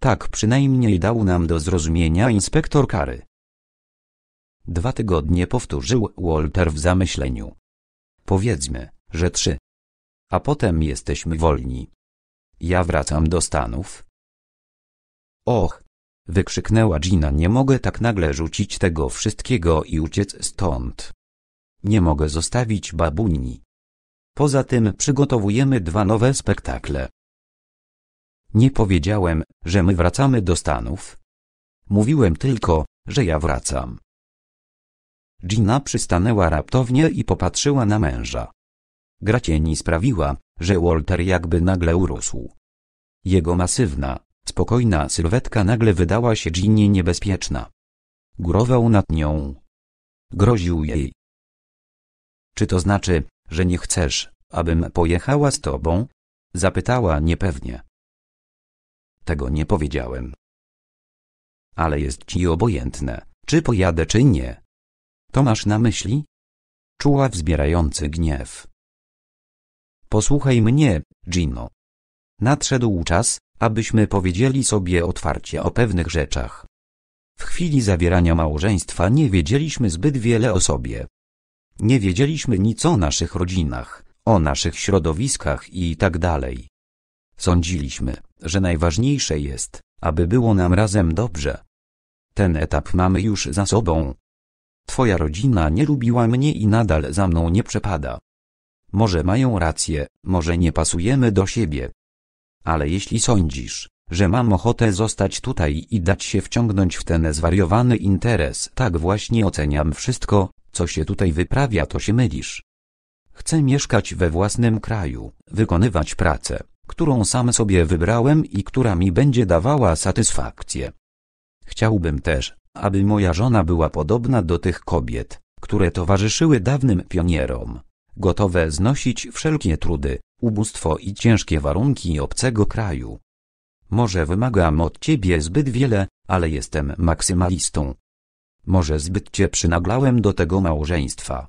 Tak przynajmniej dał nam do zrozumienia inspektor kary. Dwa tygodnie powtórzył Walter w zamyśleniu. Powiedzmy, że trzy. A potem jesteśmy wolni. Ja wracam do Stanów, Och! Wykrzyknęła Gina nie mogę tak nagle rzucić tego wszystkiego i uciec stąd. Nie mogę zostawić babuni. Poza tym przygotowujemy dwa nowe spektakle. Nie powiedziałem, że my wracamy do Stanów. Mówiłem tylko, że ja wracam. Gina przystanęła raptownie i popatrzyła na męża. Gracieni sprawiła, że Walter jakby nagle urósł. Jego masywna, Spokojna sylwetka nagle wydała się Ginie niebezpieczna. Górował nad nią. Groził jej. Czy to znaczy, że nie chcesz, abym pojechała z tobą? Zapytała niepewnie. Tego nie powiedziałem. Ale jest ci obojętne, czy pojadę czy nie. To masz na myśli? Czuła wzbierający gniew. Posłuchaj mnie, Gino. Nadszedł czas, abyśmy powiedzieli sobie otwarcie o pewnych rzeczach. W chwili zawierania małżeństwa nie wiedzieliśmy zbyt wiele o sobie. Nie wiedzieliśmy nic o naszych rodzinach, o naszych środowiskach i tak dalej. Sądziliśmy, że najważniejsze jest, aby było nam razem dobrze. Ten etap mamy już za sobą. Twoja rodzina nie lubiła mnie i nadal za mną nie przepada. Może mają rację, może nie pasujemy do siebie, ale jeśli sądzisz, że mam ochotę zostać tutaj i dać się wciągnąć w ten zwariowany interes, tak właśnie oceniam wszystko, co się tutaj wyprawia to się mylisz. Chcę mieszkać we własnym kraju, wykonywać pracę, którą sam sobie wybrałem i która mi będzie dawała satysfakcję. Chciałbym też, aby moja żona była podobna do tych kobiet, które towarzyszyły dawnym pionierom, gotowe znosić wszelkie trudy, ubóstwo i ciężkie warunki obcego kraju. Może wymagam od ciebie zbyt wiele, ale jestem maksymalistą. Może zbyt cię przynaglałem do tego małżeństwa.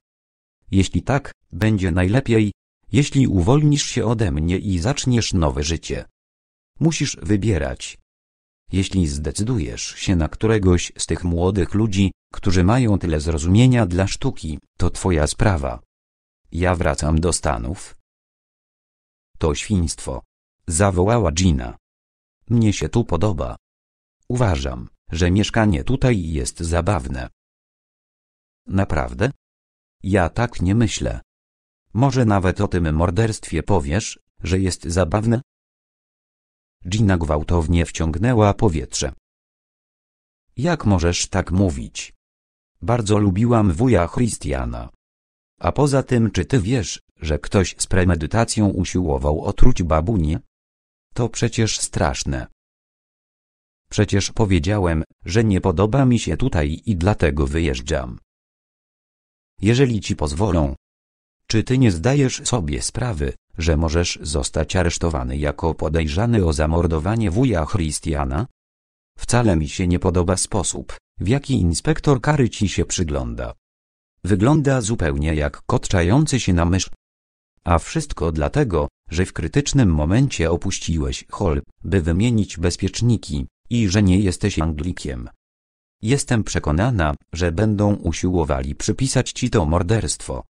Jeśli tak, będzie najlepiej, jeśli uwolnisz się ode mnie i zaczniesz nowe życie. Musisz wybierać. Jeśli zdecydujesz się na któregoś z tych młodych ludzi, którzy mają tyle zrozumienia dla sztuki, to twoja sprawa. Ja wracam do Stanów. To świństwo. Zawołała Gina. Mnie się tu podoba. Uważam, że mieszkanie tutaj jest zabawne. Naprawdę? Ja tak nie myślę. Może nawet o tym morderstwie powiesz, że jest zabawne? Gina gwałtownie wciągnęła powietrze. Jak możesz tak mówić? Bardzo lubiłam wuja Christiana. A poza tym czy ty wiesz, że ktoś z premedytacją usiłował otruć babunię? To przecież straszne. Przecież powiedziałem, że nie podoba mi się tutaj i dlatego wyjeżdżam. Jeżeli ci pozwolą. Czy ty nie zdajesz sobie sprawy, że możesz zostać aresztowany jako podejrzany o zamordowanie wuja Christiana? Wcale mi się nie podoba sposób, w jaki inspektor kary ci się przygląda. Wygląda zupełnie jak kot czający się na mysz. A wszystko dlatego, że w krytycznym momencie opuściłeś hol, by wymienić bezpieczniki, i że nie jesteś Anglikiem. Jestem przekonana, że będą usiłowali przypisać ci to morderstwo.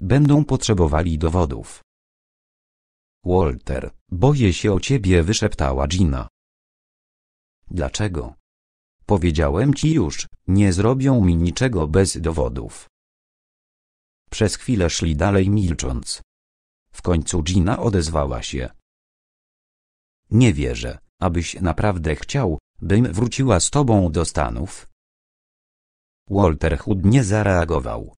Będą potrzebowali dowodów. Walter, boję się o ciebie wyszeptała Gina. Dlaczego? Powiedziałem ci już, nie zrobią mi niczego bez dowodów. Przez chwilę szli dalej milcząc. W końcu Gina odezwała się. Nie wierzę, abyś naprawdę chciał, bym wróciła z tobą do Stanów. Walter chudnie zareagował.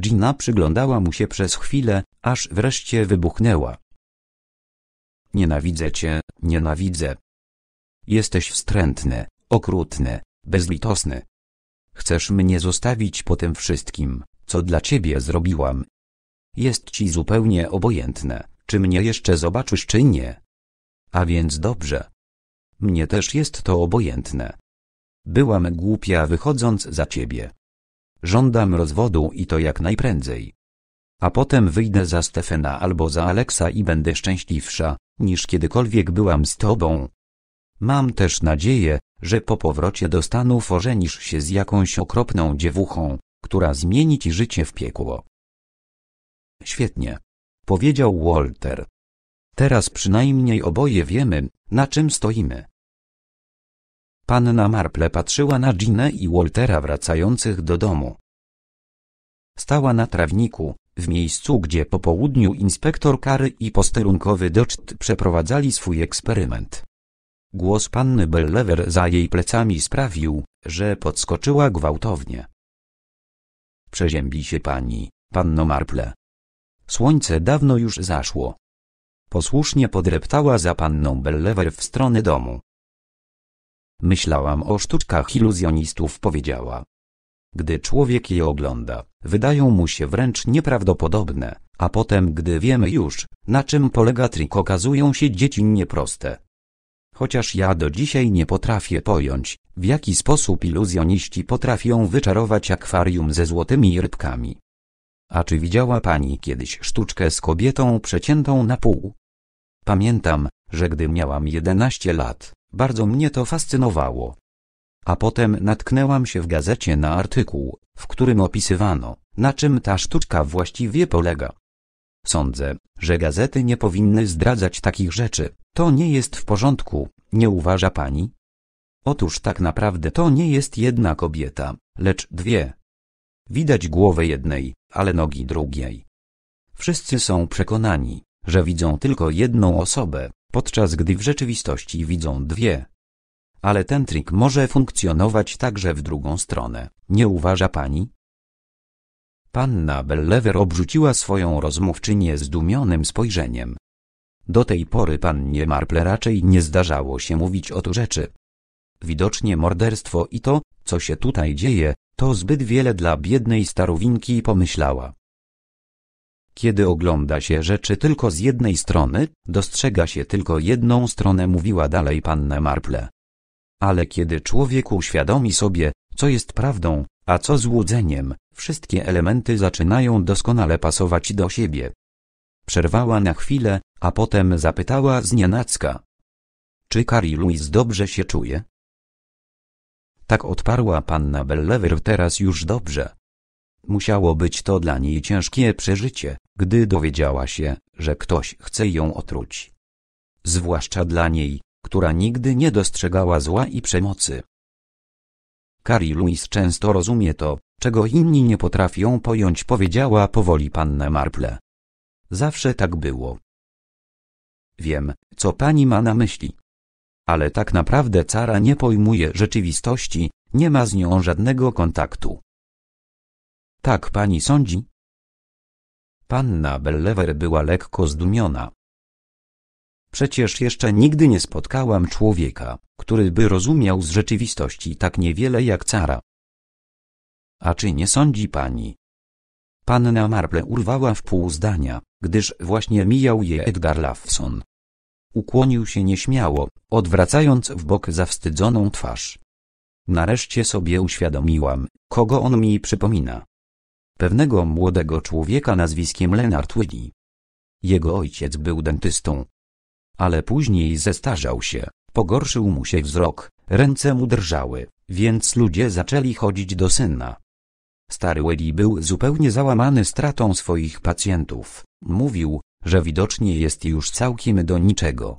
Gina przyglądała mu się przez chwilę, aż wreszcie wybuchnęła. Nienawidzę cię, nienawidzę. Jesteś wstrętny okrutny, bezlitosny. Chcesz mnie zostawić po tym wszystkim, co dla ciebie zrobiłam. Jest ci zupełnie obojętne, czy mnie jeszcze zobaczysz czy nie. A więc dobrze. Mnie też jest to obojętne. Byłam głupia wychodząc za ciebie. Żądam rozwodu i to jak najprędzej. A potem wyjdę za Stefena albo za Aleksa i będę szczęśliwsza, niż kiedykolwiek byłam z tobą. Mam też nadzieję, że po powrocie do Stanów ożenisz się z jakąś okropną dziewuchą, która zmieni ci życie w piekło. Świetnie. Powiedział Walter. Teraz przynajmniej oboje wiemy, na czym stoimy. Panna Marple patrzyła na Ginę i Waltera wracających do domu. Stała na trawniku, w miejscu gdzie po południu inspektor kary i posterunkowy Dodge przeprowadzali swój eksperyment. Głos panny Bellewer za jej plecami sprawił, że podskoczyła gwałtownie. Przeziębi się pani, panno Marple. Słońce dawno już zaszło. Posłusznie podreptała za panną Bellewer w stronę domu. Myślałam o sztuczkach iluzjonistów, powiedziała. Gdy człowiek je ogląda, wydają mu się wręcz nieprawdopodobne, a potem gdy wiemy już, na czym polega trik okazują się dziecinnie proste. Chociaż ja do dzisiaj nie potrafię pojąć, w jaki sposób iluzjoniści potrafią wyczarować akwarium ze złotymi rybkami. A czy widziała pani kiedyś sztuczkę z kobietą przeciętą na pół? Pamiętam, że gdy miałam 11 lat, bardzo mnie to fascynowało. A potem natknęłam się w gazecie na artykuł, w którym opisywano, na czym ta sztuczka właściwie polega. Sądzę, że gazety nie powinny zdradzać takich rzeczy. To nie jest w porządku, nie uważa pani? Otóż tak naprawdę to nie jest jedna kobieta, lecz dwie. Widać głowę jednej, ale nogi drugiej. Wszyscy są przekonani, że widzą tylko jedną osobę, podczas gdy w rzeczywistości widzą dwie. Ale ten trik może funkcjonować także w drugą stronę, nie uważa pani? Panna Bellewer obrzuciła swoją rozmówczynię zdumionym spojrzeniem. Do tej pory pannie Marple raczej nie zdarzało się mówić o tu rzeczy. Widocznie morderstwo i to, co się tutaj dzieje, to zbyt wiele dla biednej starowinki pomyślała. Kiedy ogląda się rzeczy tylko z jednej strony, dostrzega się tylko jedną stronę mówiła dalej panna Marple. Ale kiedy człowiek uświadomi sobie, co jest prawdą, a co z łudzeniem, wszystkie elementy zaczynają doskonale pasować do siebie. Przerwała na chwilę, a potem zapytała znienacka. Czy Carrie Louise dobrze się czuje? Tak odparła panna Bellever. teraz już dobrze. Musiało być to dla niej ciężkie przeżycie, gdy dowiedziała się, że ktoś chce ją otruć. Zwłaszcza dla niej, która nigdy nie dostrzegała zła i przemocy. Kari Louis często rozumie to, czego inni nie potrafią pojąć powiedziała powoli panna Marple. Zawsze tak było. Wiem, co pani ma na myśli. Ale tak naprawdę Cara nie pojmuje rzeczywistości, nie ma z nią żadnego kontaktu. Tak pani sądzi? Panna Bellewer była lekko zdumiona. Przecież jeszcze nigdy nie spotkałam człowieka, który by rozumiał z rzeczywistości tak niewiele jak cara. A czy nie sądzi pani? Panna Marple urwała w pół zdania, gdyż właśnie mijał je Edgar Lawson. Ukłonił się nieśmiało, odwracając w bok zawstydzoną twarz. Nareszcie sobie uświadomiłam, kogo on mi przypomina. Pewnego młodego człowieka nazwiskiem Leonard Willy. Jego ojciec był dentystą, ale później zestarzał się, pogorszył mu się wzrok, ręce mu drżały, więc ludzie zaczęli chodzić do syna. Stary Weddy był zupełnie załamany stratą swoich pacjentów. Mówił, że widocznie jest już całkiem do niczego.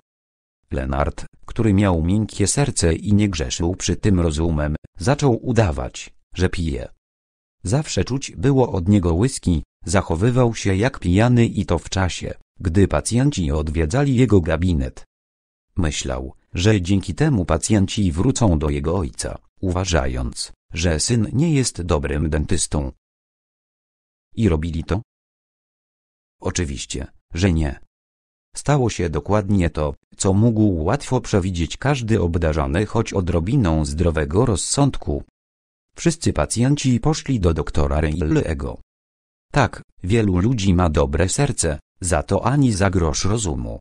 Lenart, który miał miękkie serce i nie grzeszył przy tym rozumem, zaczął udawać, że pije. Zawsze czuć było od niego łyski, zachowywał się jak pijany i to w czasie, gdy pacjenci odwiedzali jego gabinet, myślał, że dzięki temu pacjenci wrócą do jego ojca, uważając, że syn nie jest dobrym dentystą. I robili to? Oczywiście, że nie. Stało się dokładnie to, co mógł łatwo przewidzieć każdy obdarzony choć odrobiną zdrowego rozsądku. Wszyscy pacjenci poszli do doktora Reilly'ego. Tak, wielu ludzi ma dobre serce, za to ani za grosz rozumu.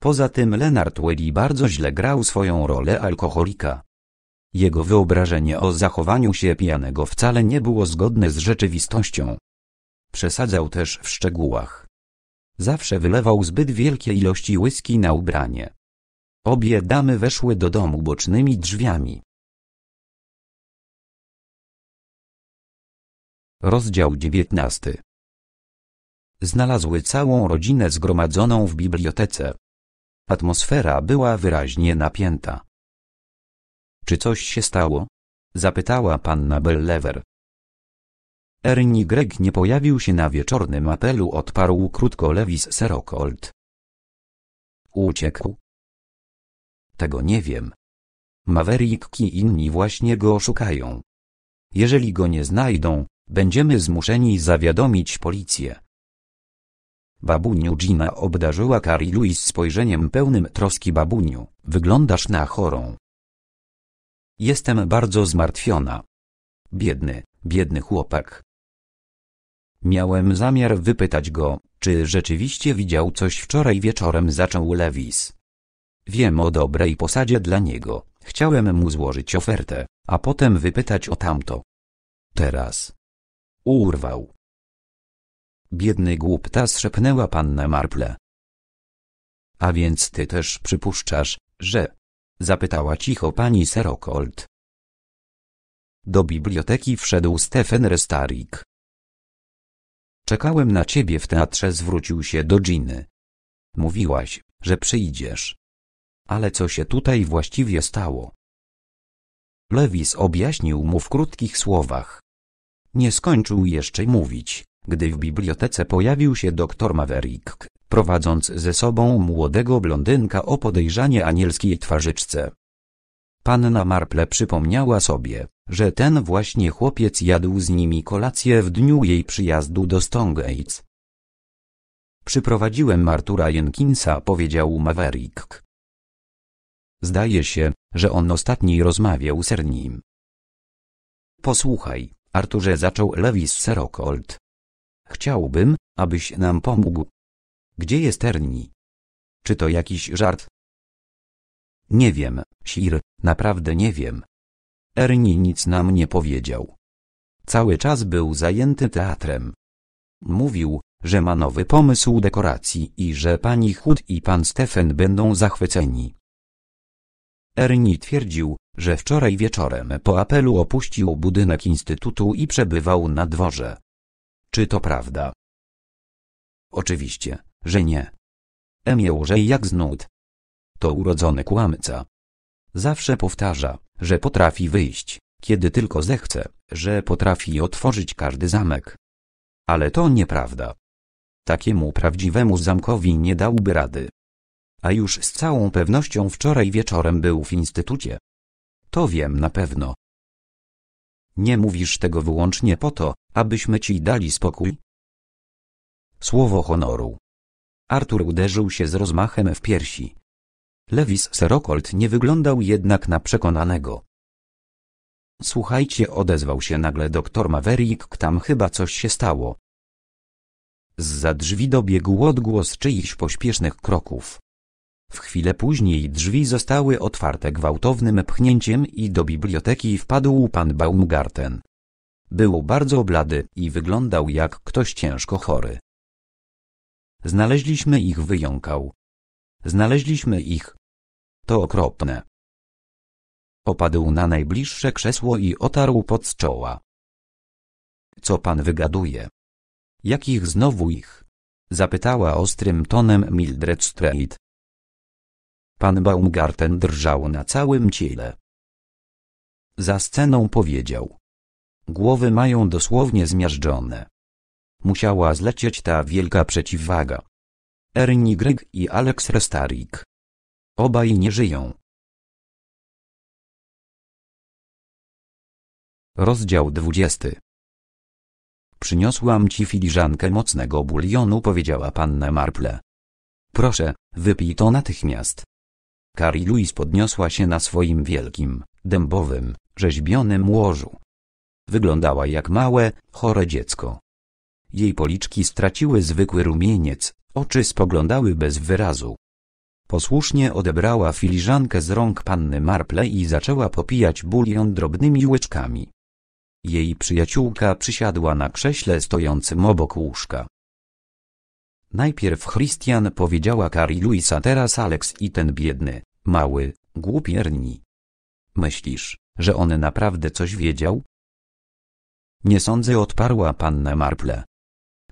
Poza tym Leonard Willy bardzo źle grał swoją rolę alkoholika. Jego wyobrażenie o zachowaniu się pijanego wcale nie było zgodne z rzeczywistością. Przesadzał też w szczegółach. Zawsze wylewał zbyt wielkie ilości whisky na ubranie. Obie damy weszły do domu bocznymi drzwiami. Rozdział dziewiętnasty. Znalazły całą rodzinę zgromadzoną w bibliotece. Atmosfera była wyraźnie napięta. Czy coś się stało? Zapytała panna Bellewer. Ernie Greg nie pojawił się na wieczornym apelu, odparł krótko Lewis Serokold. Uciekł? Tego nie wiem. Maverick i inni właśnie go szukają. Jeżeli go nie znajdą, będziemy zmuszeni zawiadomić policję. Babuniu Gina obdarzyła Carrie Louise spojrzeniem pełnym troski babuniu, wyglądasz na chorą. Jestem bardzo zmartwiona. Biedny, biedny chłopak. Miałem zamiar wypytać go, czy rzeczywiście widział coś wczoraj wieczorem zaczął Lewis. Wiem o dobrej posadzie dla niego, chciałem mu złożyć ofertę, a potem wypytać o tamto. Teraz. Urwał biedny głupta szepnęła panna Marple. A więc ty też przypuszczasz, że? Zapytała cicho pani Serokold. Do biblioteki wszedł Stefan Restarik. Czekałem na ciebie w teatrze zwrócił się do Ginny. Mówiłaś, że przyjdziesz. Ale co się tutaj właściwie stało? Lewis objaśnił mu w krótkich słowach. Nie skończył jeszcze mówić, gdy w bibliotece pojawił się doktor Maverick, prowadząc ze sobą młodego blondynka o podejrzanie anielskiej twarzyczce. Panna Marple przypomniała sobie, że ten właśnie chłopiec jadł z nimi kolację w dniu jej przyjazdu do Stongates. Przyprowadziłem Martura Jenkinsa powiedział Maverick. Zdaje się, że on ostatni rozmawiał z Ernim. Posłuchaj, Arturze zaczął Lewis Serokold. Chciałbym, abyś nam pomógł. Gdzie jest Erni? Czy to jakiś żart? Nie wiem, Sir, naprawdę nie wiem. Erni nic nam nie powiedział. Cały czas był zajęty teatrem. Mówił, że ma nowy pomysł dekoracji i że pani Hood i pan Stephen będą zachwyceni. Erni twierdził, że wczoraj wieczorem po apelu opuścił budynek instytutu i przebywał na dworze. Czy to prawda? Oczywiście, że nie. Emie łożej jak znud. To urodzony kłamca. Zawsze powtarza, że potrafi wyjść, kiedy tylko zechce, że potrafi otworzyć każdy zamek. Ale to nieprawda. Takiemu prawdziwemu zamkowi nie dałby rady. A już z całą pewnością wczoraj wieczorem był w instytucie. To wiem na pewno. Nie mówisz tego wyłącznie po to, abyśmy ci dali spokój? Słowo honoru. Artur uderzył się z rozmachem w piersi. Lewis Serokolt nie wyglądał jednak na przekonanego. Słuchajcie, odezwał się nagle doktor Maverick, tam chyba coś się stało. Zza drzwi dobiegł odgłos czyichś pośpiesznych kroków. W chwilę później drzwi zostały otwarte gwałtownym pchnięciem i do biblioteki wpadł pan Baumgarten. Był bardzo blady i wyglądał jak ktoś ciężko chory. Znaleźliśmy ich wyjąkał. Znaleźliśmy ich. To okropne. Opadł na najbliższe krzesło i otarł pod z czoła. Co pan wygaduje? Jakich znowu ich? Zapytała ostrym tonem Mildred Strait. Pan Baumgarten drżał na całym ciele. Za sceną powiedział. Głowy mają dosłownie zmiażdżone. Musiała zlecieć ta wielka przeciwwaga. Ernie Gregg i Alex Restarik. Obaj nie żyją. Rozdział 20. Przyniosłam ci filiżankę mocnego bulionu, powiedziała panna Marple. Proszę, wypij to natychmiast. Carrie Louise podniosła się na swoim wielkim, dębowym, rzeźbionym łożu. Wyglądała jak małe, chore dziecko. Jej policzki straciły zwykły rumieniec, oczy spoglądały bez wyrazu. Posłusznie odebrała filiżankę z rąk panny Marple i zaczęła popijać bulion drobnymi łyczkami. Jej przyjaciółka przysiadła na krześle stojącym obok łóżka. Najpierw Christian powiedziała Kari Luisa teraz Alex i ten biedny, mały, głupierni. Myślisz, że on naprawdę coś wiedział? Nie sądzę odparła panna Marple.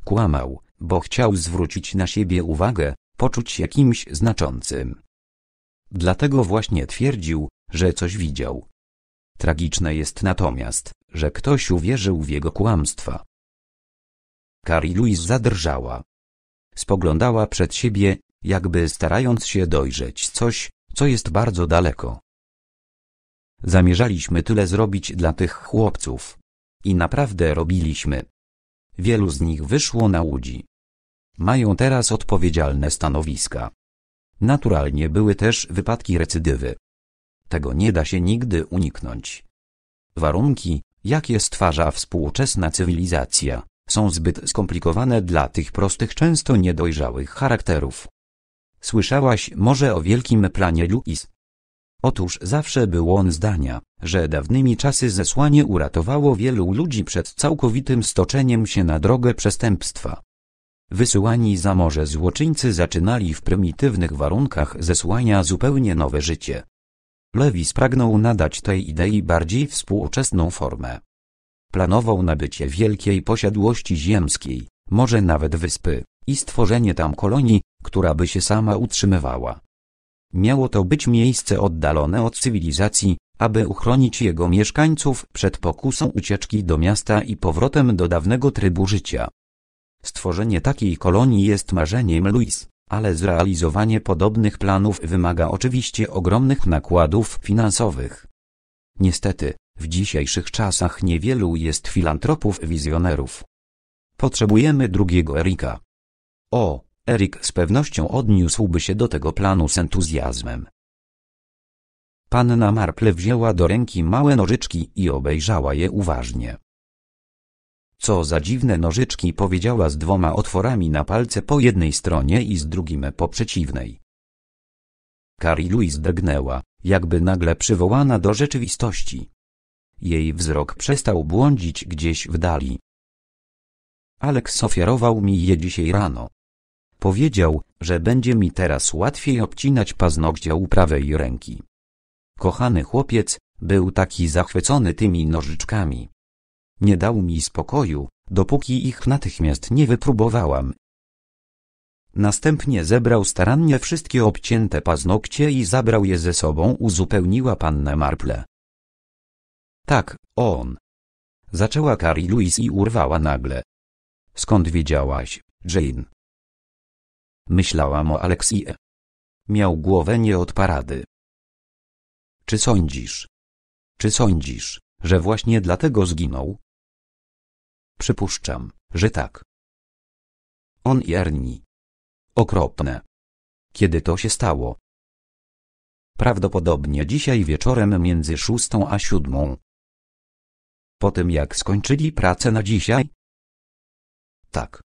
Kłamał, bo chciał zwrócić na siebie uwagę, poczuć się kimś znaczącym. Dlatego właśnie twierdził, że coś widział. Tragiczne jest natomiast, że ktoś uwierzył w jego kłamstwa. Carrie Louise zadrżała. Spoglądała przed siebie, jakby starając się dojrzeć coś, co jest bardzo daleko. Zamierzaliśmy tyle zrobić dla tych chłopców, i naprawdę robiliśmy. Wielu z nich wyszło na łodzi. Mają teraz odpowiedzialne stanowiska. Naturalnie były też wypadki recydywy. Tego nie da się nigdy uniknąć. Warunki, jakie stwarza współczesna cywilizacja, są zbyt skomplikowane dla tych prostych, często niedojrzałych charakterów. Słyszałaś może o wielkim planie Louis Otóż zawsze był on zdania, że dawnymi czasy zesłanie uratowało wielu ludzi przed całkowitym stoczeniem się na drogę przestępstwa. Wysyłani za morze złoczyńcy zaczynali w prymitywnych warunkach zesłania zupełnie nowe życie. Lewis pragnął nadać tej idei bardziej współczesną formę. Planował nabycie wielkiej posiadłości ziemskiej, może nawet wyspy, i stworzenie tam kolonii, która by się sama utrzymywała. Miało to być miejsce oddalone od cywilizacji, aby uchronić jego mieszkańców przed pokusą ucieczki do miasta i powrotem do dawnego trybu życia. Stworzenie takiej kolonii jest marzeniem Louis, ale zrealizowanie podobnych planów wymaga oczywiście ogromnych nakładów finansowych. Niestety, w dzisiejszych czasach niewielu jest filantropów wizjonerów. Potrzebujemy drugiego Erika. O, Erik z pewnością odniósłby się do tego planu z entuzjazmem. Panna Marple wzięła do ręki małe nożyczki i obejrzała je uważnie. Co za dziwne nożyczki powiedziała z dwoma otworami na palce po jednej stronie i z drugim po przeciwnej. Carrie Louise drgnęła, jakby nagle przywołana do rzeczywistości. Jej wzrok przestał błądzić gdzieś w dali. Alex ofiarował mi je dzisiaj rano. Powiedział, że będzie mi teraz łatwiej obcinać paznokcia u prawej ręki. Kochany chłopiec, był taki zachwycony tymi nożyczkami. Nie dał mi spokoju, dopóki ich natychmiast nie wypróbowałam. Następnie zebrał starannie wszystkie obcięte paznokcie i zabrał je ze sobą, uzupełniła pannę Marple. Tak, on. Zaczęła Carrie Louise i urwała nagle. Skąd wiedziałaś, Jane? Myślałam o Aleksie. Miał głowę nie od parady. Czy sądzisz? Czy sądzisz, że właśnie dlatego zginął? Przypuszczam, że tak. On i Erni. Okropne. Kiedy to się stało? Prawdopodobnie dzisiaj wieczorem między szóstą a siódmą. Po tym jak skończyli pracę na dzisiaj? Tak.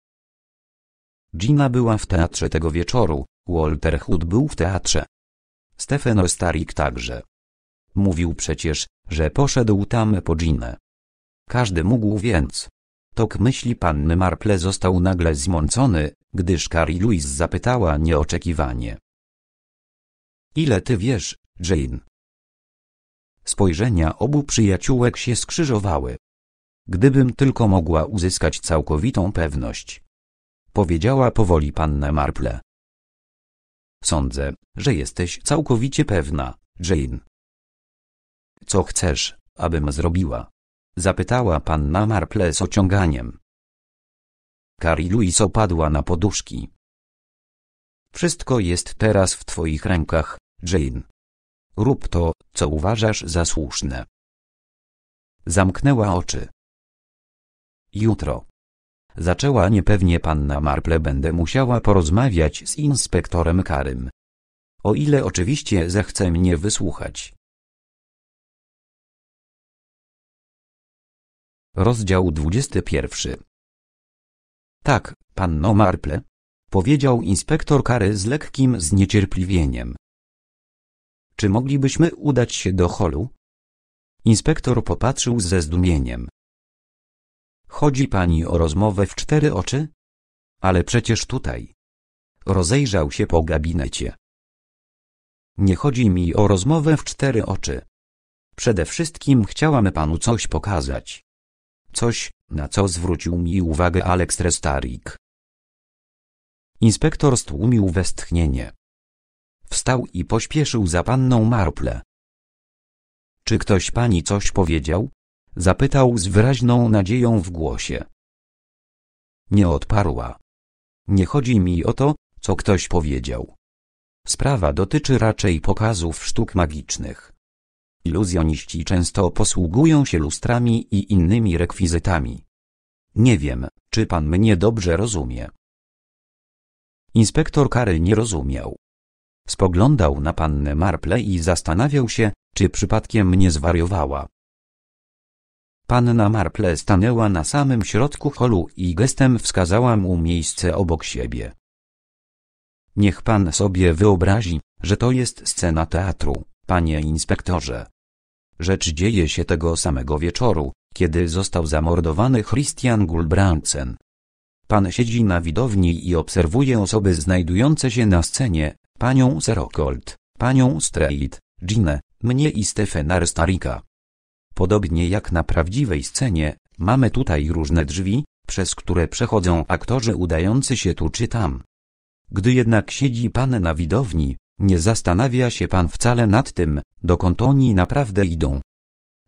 Gina była w teatrze tego wieczoru, Walter Hood był w teatrze. Stefano Starik także. Mówił przecież, że poszedł tam po Ginę. Każdy mógł więc. Tok myśli panny Marple został nagle zmącony, gdyż Carrie Louise zapytała nieoczekiwanie. Ile ty wiesz, Jane? Spojrzenia obu przyjaciółek się skrzyżowały. Gdybym tylko mogła uzyskać całkowitą pewność, powiedziała powoli panna Marple. Sądzę, że jesteś całkowicie pewna, Jane. Co chcesz, abym zrobiła? Zapytała panna Marple z ociąganiem. Carrie Louise opadła na poduszki. Wszystko jest teraz w twoich rękach, Jane. Rób to, co uważasz za słuszne. Zamknęła oczy. Jutro, Zaczęła niepewnie panna Marple będę musiała porozmawiać z inspektorem karym. O ile oczywiście zechce mnie wysłuchać. Rozdział 21 Tak, panno Marple, powiedział inspektor kary z lekkim zniecierpliwieniem. Czy moglibyśmy udać się do holu? Inspektor popatrzył ze zdumieniem. Chodzi pani o rozmowę w cztery oczy? Ale przecież tutaj. Rozejrzał się po gabinecie. Nie chodzi mi o rozmowę w cztery oczy. Przede wszystkim chciałam panu coś pokazać. Coś, na co zwrócił mi uwagę Aleks Restarik. Inspektor stłumił westchnienie. Wstał i pośpieszył za panną Marple. Czy ktoś pani coś powiedział? Zapytał z wyraźną nadzieją w głosie. Nie odparła. Nie chodzi mi o to, co ktoś powiedział. Sprawa dotyczy raczej pokazów sztuk magicznych. Iluzjoniści często posługują się lustrami i innymi rekwizytami. Nie wiem, czy pan mnie dobrze rozumie. Inspektor kary nie rozumiał. Spoglądał na pannę Marple i zastanawiał się, czy przypadkiem nie zwariowała. Panna Marple stanęła na samym środku holu i gestem wskazała mu miejsce obok siebie. Niech pan sobie wyobrazi, że to jest scena teatru, panie inspektorze. Rzecz dzieje się tego samego wieczoru, kiedy został zamordowany Christian Gulbrandsen. Pan siedzi na widowni i obserwuje osoby znajdujące się na scenie, panią Serokolt, panią Streit, Ginę, mnie i Stefena Starika. Podobnie jak na prawdziwej scenie, mamy tutaj różne drzwi, przez które przechodzą aktorzy udający się tu czy tam. Gdy jednak siedzi pan na widowni, nie zastanawia się pan wcale nad tym, dokąd oni naprawdę idą.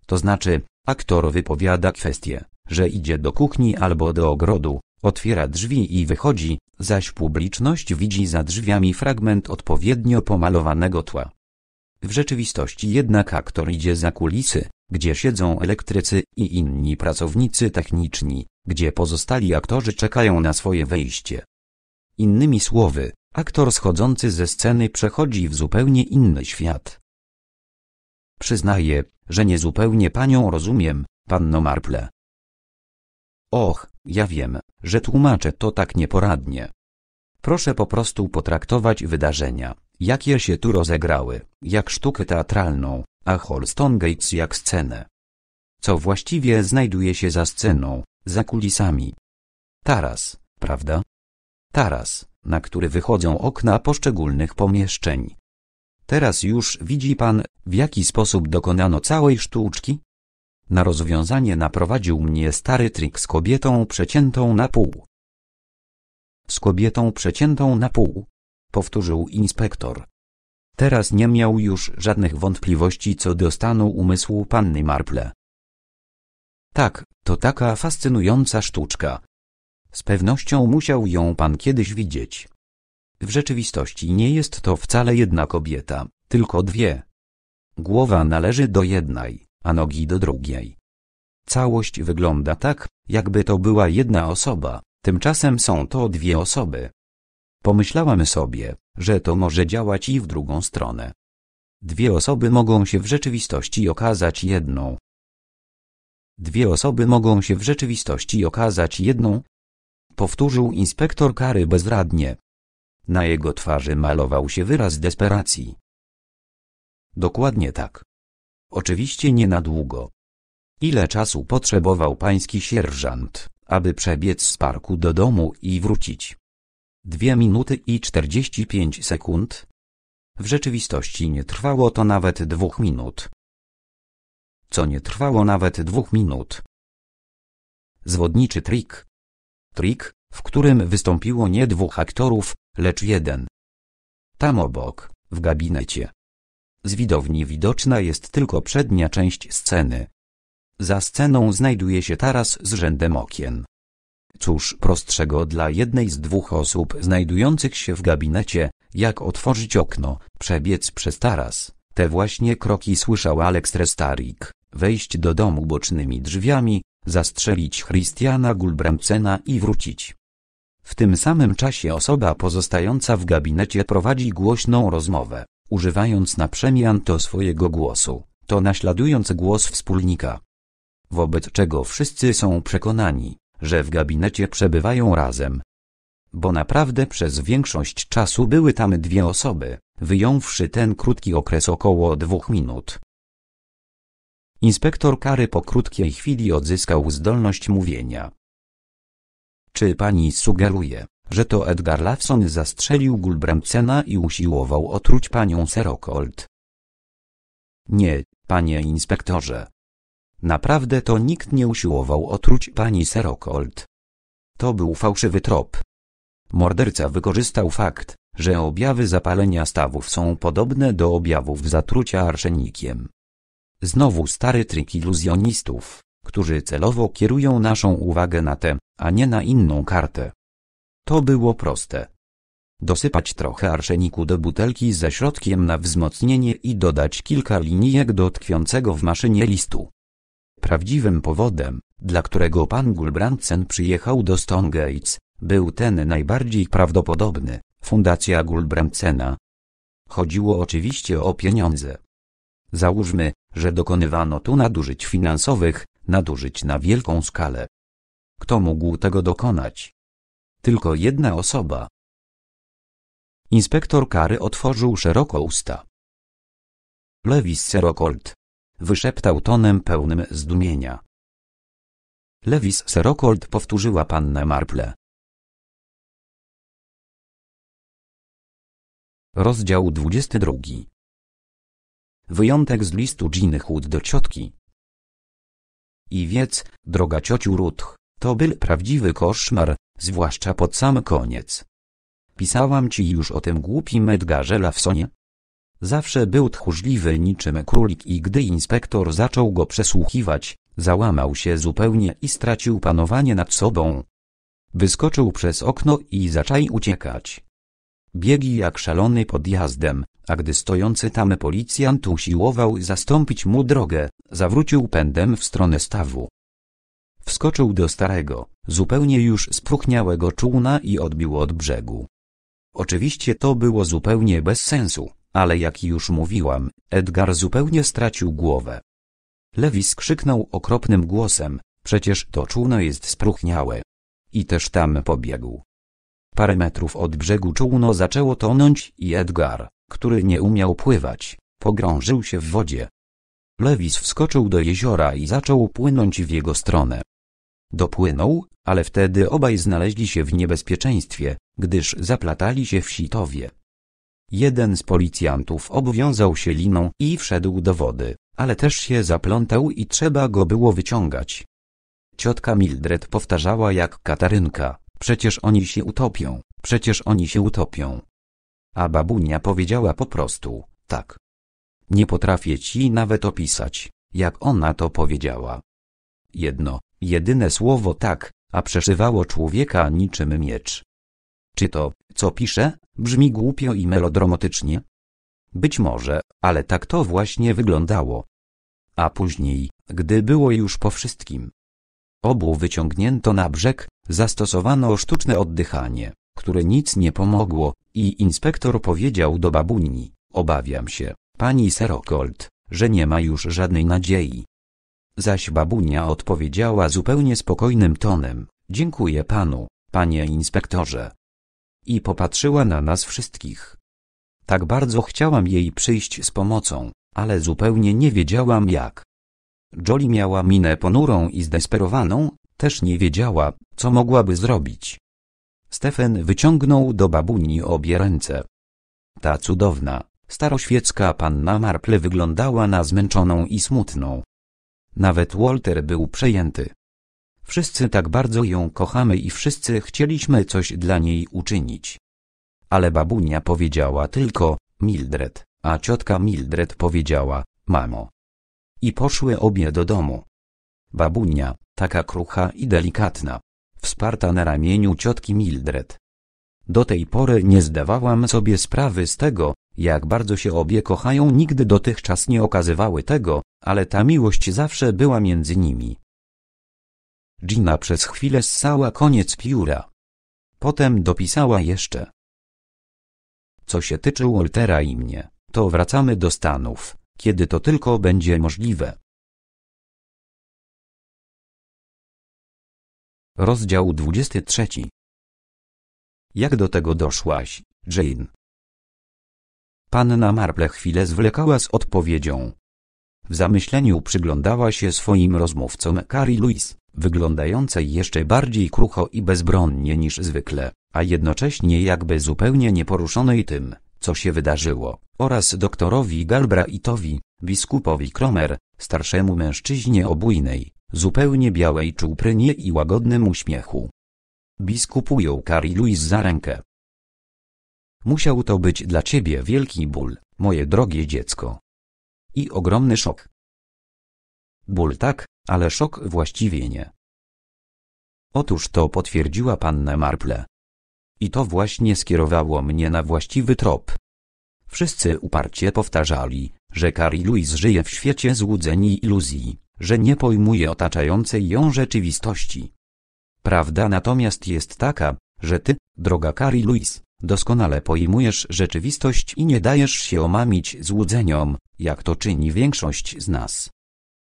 To znaczy, aktor wypowiada kwestię, że idzie do kuchni albo do ogrodu, otwiera drzwi i wychodzi, zaś publiczność widzi za drzwiami fragment odpowiednio pomalowanego tła. W rzeczywistości jednak aktor idzie za kulisy, gdzie siedzą elektrycy i inni pracownicy techniczni, gdzie pozostali aktorzy czekają na swoje wejście. Innymi słowy, aktor schodzący ze sceny przechodzi w zupełnie inny świat. Przyznaję, że niezupełnie panią rozumiem, panno Marple. Och, ja wiem, że tłumaczę to tak nieporadnie. Proszę po prostu potraktować wydarzenia, jakie się tu rozegrały, jak sztukę teatralną, a Holston Gates jak scenę. Co właściwie znajduje się za sceną, za kulisami? Taras, prawda? Taras, na który wychodzą okna poszczególnych pomieszczeń. Teraz już widzi pan, w jaki sposób dokonano całej sztuczki? Na rozwiązanie naprowadził mnie stary trik z kobietą przeciętą na pół. Z kobietą przeciętą na pół, powtórzył inspektor. Teraz nie miał już żadnych wątpliwości co do stanu umysłu panny Marple. Tak, to taka fascynująca sztuczka. Z pewnością musiał ją pan kiedyś widzieć. W rzeczywistości nie jest to wcale jedna kobieta, tylko dwie. Głowa należy do jednej, a nogi do drugiej. Całość wygląda tak, jakby to była jedna osoba, tymczasem są to dwie osoby. Pomyślałam sobie, że to może działać i w drugą stronę. Dwie osoby mogą się w rzeczywistości okazać jedną. Dwie osoby mogą się w rzeczywistości okazać jedną, powtórzył inspektor kary bezradnie. Na jego twarzy malował się wyraz desperacji. Dokładnie tak. Oczywiście nie na długo. Ile czasu potrzebował pański sierżant, aby przebiec z parku do domu i wrócić? 2 minuty i 45 sekund. W rzeczywistości nie trwało to nawet dwóch minut. Co nie trwało nawet dwóch minut. Zwodniczy trik. Trik, w którym wystąpiło nie dwóch aktorów, lecz jeden. Tam obok, w gabinecie. Z widowni widoczna jest tylko przednia część sceny. Za sceną znajduje się taras z rzędem okien. Cóż prostszego dla jednej z dwóch osób znajdujących się w gabinecie, jak otworzyć okno, przebiec przez taras. Te właśnie kroki słyszał Alex Restarik, wejść do domu bocznymi drzwiami, zastrzelić Christiana Gulbramcena i wrócić. W tym samym czasie osoba pozostająca w gabinecie prowadzi głośną rozmowę, używając na przemian to swojego głosu, to naśladując głos wspólnika. Wobec czego wszyscy są przekonani, że w gabinecie przebywają razem. Bo naprawdę przez większość czasu były tam dwie osoby, wyjąwszy ten krótki okres około dwóch minut. Inspektor kary po krótkiej chwili odzyskał zdolność mówienia. Czy pani sugeruje, że to Edgar Lawson zastrzelił Gulbremcena i usiłował otruć panią Serokold? Nie, panie inspektorze. Naprawdę to nikt nie usiłował otruć pani Serokold. To był fałszywy trop. Morderca wykorzystał fakt, że objawy zapalenia stawów są podobne do objawów zatrucia arszenikiem. Znowu stary trik iluzjonistów, którzy celowo kierują naszą uwagę na tę, a nie na inną kartę. To było proste. Dosypać trochę arszeniku do butelki ze środkiem na wzmocnienie i dodać kilka linijek do tkwiącego w maszynie listu. Prawdziwym powodem, dla którego pan Gulbrandsen przyjechał do Stonegates, był ten najbardziej prawdopodobny, fundacja Gulbrandsena. Chodziło oczywiście o pieniądze. Załóżmy, że dokonywano tu nadużyć finansowych, nadużyć na wielką skalę. Kto mógł tego dokonać? Tylko jedna osoba. Inspektor kary otworzył szeroko usta. Lewis Serokolt, wyszeptał tonem pełnym zdumienia. Lewis Serokold powtórzyła pannę Marple. Rozdział 22 Wyjątek z listu Ginny Hood do ciotki I wiedz, droga ciociu Ruth, to był prawdziwy koszmar, zwłaszcza pod sam koniec. Pisałam ci już o tym głupim Edgarze Lawsonie, Zawsze był tchórzliwy niczym królik i gdy inspektor zaczął go przesłuchiwać, załamał się zupełnie i stracił panowanie nad sobą. Wyskoczył przez okno i zaczął uciekać. Biegi jak szalony podjazdem, a gdy stojący tam policjant usiłował zastąpić mu drogę, zawrócił pędem w stronę stawu. Wskoczył do starego, zupełnie już spruchniałego czółna i odbił od brzegu. Oczywiście to było zupełnie bez sensu, ale jak już mówiłam, Edgar zupełnie stracił głowę. Lewis krzyknął okropnym głosem, przecież to czółno jest spróchniałe. I też tam pobiegł. Parę metrów od brzegu czółno zaczęło tonąć i Edgar, który nie umiał pływać, pogrążył się w wodzie. Lewis wskoczył do jeziora i zaczął płynąć w jego stronę. Dopłynął, ale wtedy obaj znaleźli się w niebezpieczeństwie, gdyż zaplatali się w sitowie. Jeden z policjantów obwiązał się liną i wszedł do wody, ale też się zaplątał i trzeba go było wyciągać. Ciotka Mildred powtarzała jak Katarynka, przecież oni się utopią, przecież oni się utopią. A babunia powiedziała po prostu, tak. Nie potrafię ci nawet opisać, jak ona to powiedziała. Jedno, jedyne słowo tak, a przeszywało człowieka niczym miecz. Czy to, co piszę, brzmi głupio i melodramatycznie? Być może, ale tak to właśnie wyglądało. A później, gdy było już po wszystkim, obu wyciągnięto na brzeg, zastosowano sztuczne oddychanie, które nic nie pomogło, i inspektor powiedział do babuni, obawiam się, pani Serokolt, że nie ma już żadnej nadziei. Zaś babunia odpowiedziała zupełnie spokojnym tonem, dziękuję panu, panie inspektorze i popatrzyła na nas wszystkich. Tak bardzo chciałam jej przyjść z pomocą, ale zupełnie nie wiedziałam jak. Jolie miała minę ponurą i zdesperowaną, też nie wiedziała, co mogłaby zrobić. Stefan wyciągnął do babuni obie ręce. Ta cudowna, staroświecka panna Marple wyglądała na zmęczoną i smutną. Nawet Walter był przejęty. Wszyscy tak bardzo ją kochamy i wszyscy chcieliśmy coś dla niej uczynić. Ale babunia powiedziała tylko, Mildred, a ciotka Mildred powiedziała, mamo. I poszły obie do domu. Babunia, taka krucha i delikatna, wsparta na ramieniu ciotki Mildred. Do tej pory nie zdawałam sobie sprawy z tego, jak bardzo się obie kochają nigdy dotychczas nie okazywały tego, ale ta miłość zawsze była między nimi. Gina przez chwilę ssała koniec pióra. Potem dopisała jeszcze. Co się tyczy Waltera i mnie, to wracamy do Stanów, kiedy to tylko będzie możliwe. Rozdział 23 Jak do tego doszłaś, Jane? Panna Marple chwilę zwlekała z odpowiedzią. W zamyśleniu przyglądała się swoim rozmówcom Carrie Louise wyglądającej jeszcze bardziej krucho i bezbronnie niż zwykle, a jednocześnie jakby zupełnie nieporuszonej tym, co się wydarzyło, oraz doktorowi Galbraithowi, biskupowi Kromer, starszemu mężczyźnie o zupełnie białej czuprynie i łagodnym uśmiechu. Biskup ujął Cari Louis za rękę. Musiał to być dla ciebie wielki ból, moje drogie dziecko. I ogromny szok. Ból tak, ale szok właściwie nie. Otóż to potwierdziła panna Marple. I to właśnie skierowało mnie na właściwy trop. Wszyscy uparcie powtarzali, że Carrie Louise żyje w świecie złudzeń i iluzji, że nie pojmuje otaczającej ją rzeczywistości. Prawda natomiast jest taka, że ty, droga Carrie Louise, doskonale pojmujesz rzeczywistość i nie dajesz się omamić złudzeniom, jak to czyni większość z nas.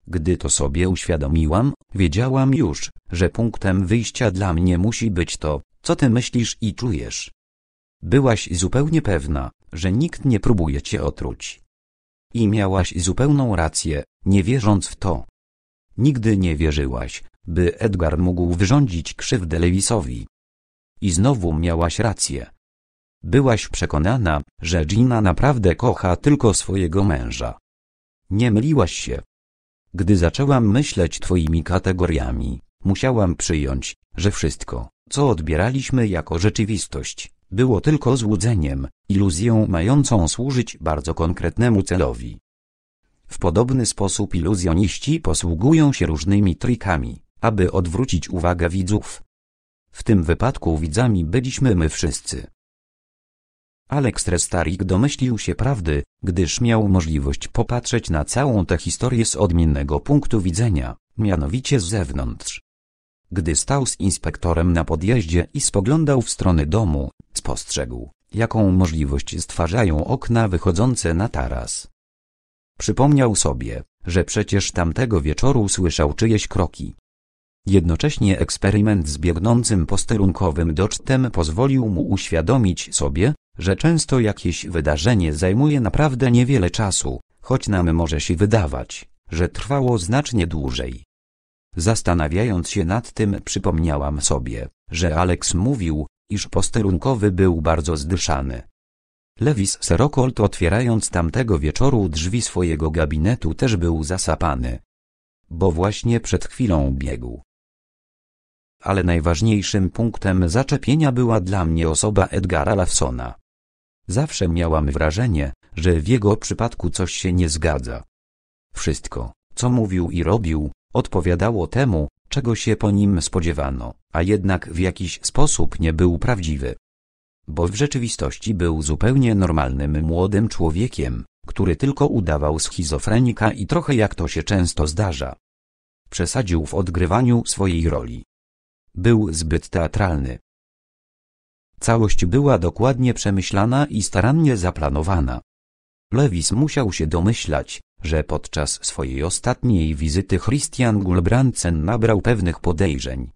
Gdy to sobie uświadomiłam, wiedziałam już, że punktem wyjścia dla mnie musi być to, co ty myślisz i czujesz. Byłaś zupełnie pewna, że nikt nie próbuje cię otruć. I miałaś zupełną rację, nie wierząc w to. Nigdy nie wierzyłaś, by Edgar mógł wyrządzić krzywdę Lewisowi. I znowu miałaś rację. Byłaś przekonana, że Gina naprawdę kocha tylko swojego męża. Nie myliłaś się, gdy zaczęłam myśleć twoimi kategoriami, musiałam przyjąć, że wszystko, co odbieraliśmy jako rzeczywistość, było tylko złudzeniem, iluzją mającą służyć bardzo konkretnemu celowi. W podobny sposób iluzjoniści posługują się różnymi trikami, aby odwrócić uwagę widzów. W tym wypadku widzami byliśmy my wszyscy. Alex Restarik domyślił się prawdy, gdyż miał możliwość popatrzeć na całą tę historię z odmiennego punktu widzenia, mianowicie z zewnątrz. Gdy stał z inspektorem na podjeździe i spoglądał w stronę domu, spostrzegł, jaką możliwość stwarzają okna wychodzące na taras. Przypomniał sobie, że przecież tamtego wieczoru słyszał czyjeś kroki. Jednocześnie eksperyment z biegnącym posterunkowym docztem pozwolił mu uświadomić sobie, że często jakieś wydarzenie zajmuje naprawdę niewiele czasu, choć nam może się wydawać, że trwało znacznie dłużej. Zastanawiając się nad tym przypomniałam sobie, że Alex mówił, iż posterunkowy był bardzo zdyszany. Lewis Serokolt otwierając tamtego wieczoru drzwi swojego gabinetu też był zasapany. Bo właśnie przed chwilą biegł. Ale najważniejszym punktem zaczepienia była dla mnie osoba Edgara Lawsona. Zawsze miałam wrażenie, że w jego przypadku coś się nie zgadza. Wszystko, co mówił i robił, odpowiadało temu, czego się po nim spodziewano, a jednak w jakiś sposób nie był prawdziwy. Bo w rzeczywistości był zupełnie normalnym młodym człowiekiem, który tylko udawał schizofrenika i trochę jak to się często zdarza. Przesadził w odgrywaniu swojej roli. Był zbyt teatralny, Całość była dokładnie przemyślana i starannie zaplanowana. Lewis musiał się domyślać, że podczas swojej ostatniej wizyty Christian Gulbrandsen nabrał pewnych podejrzeń.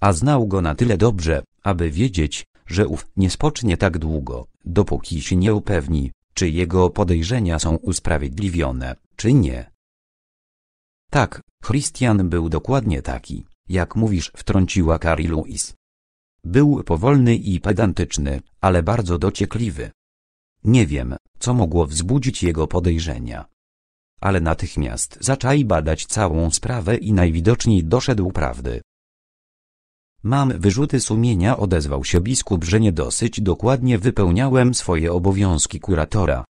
A znał go na tyle dobrze, aby wiedzieć, że ów nie spocznie tak długo, dopóki się nie upewni, czy jego podejrzenia są usprawiedliwione, czy nie. Tak, Christian był dokładnie taki, jak mówisz wtrąciła Carrie Louis. Był powolny i pedantyczny, ale bardzo dociekliwy. Nie wiem, co mogło wzbudzić jego podejrzenia. Ale natychmiast zaczaj badać całą sprawę i najwidoczniej doszedł prawdy. Mam wyrzuty sumienia odezwał się biskup, że nie dosyć dokładnie wypełniałem swoje obowiązki kuratora.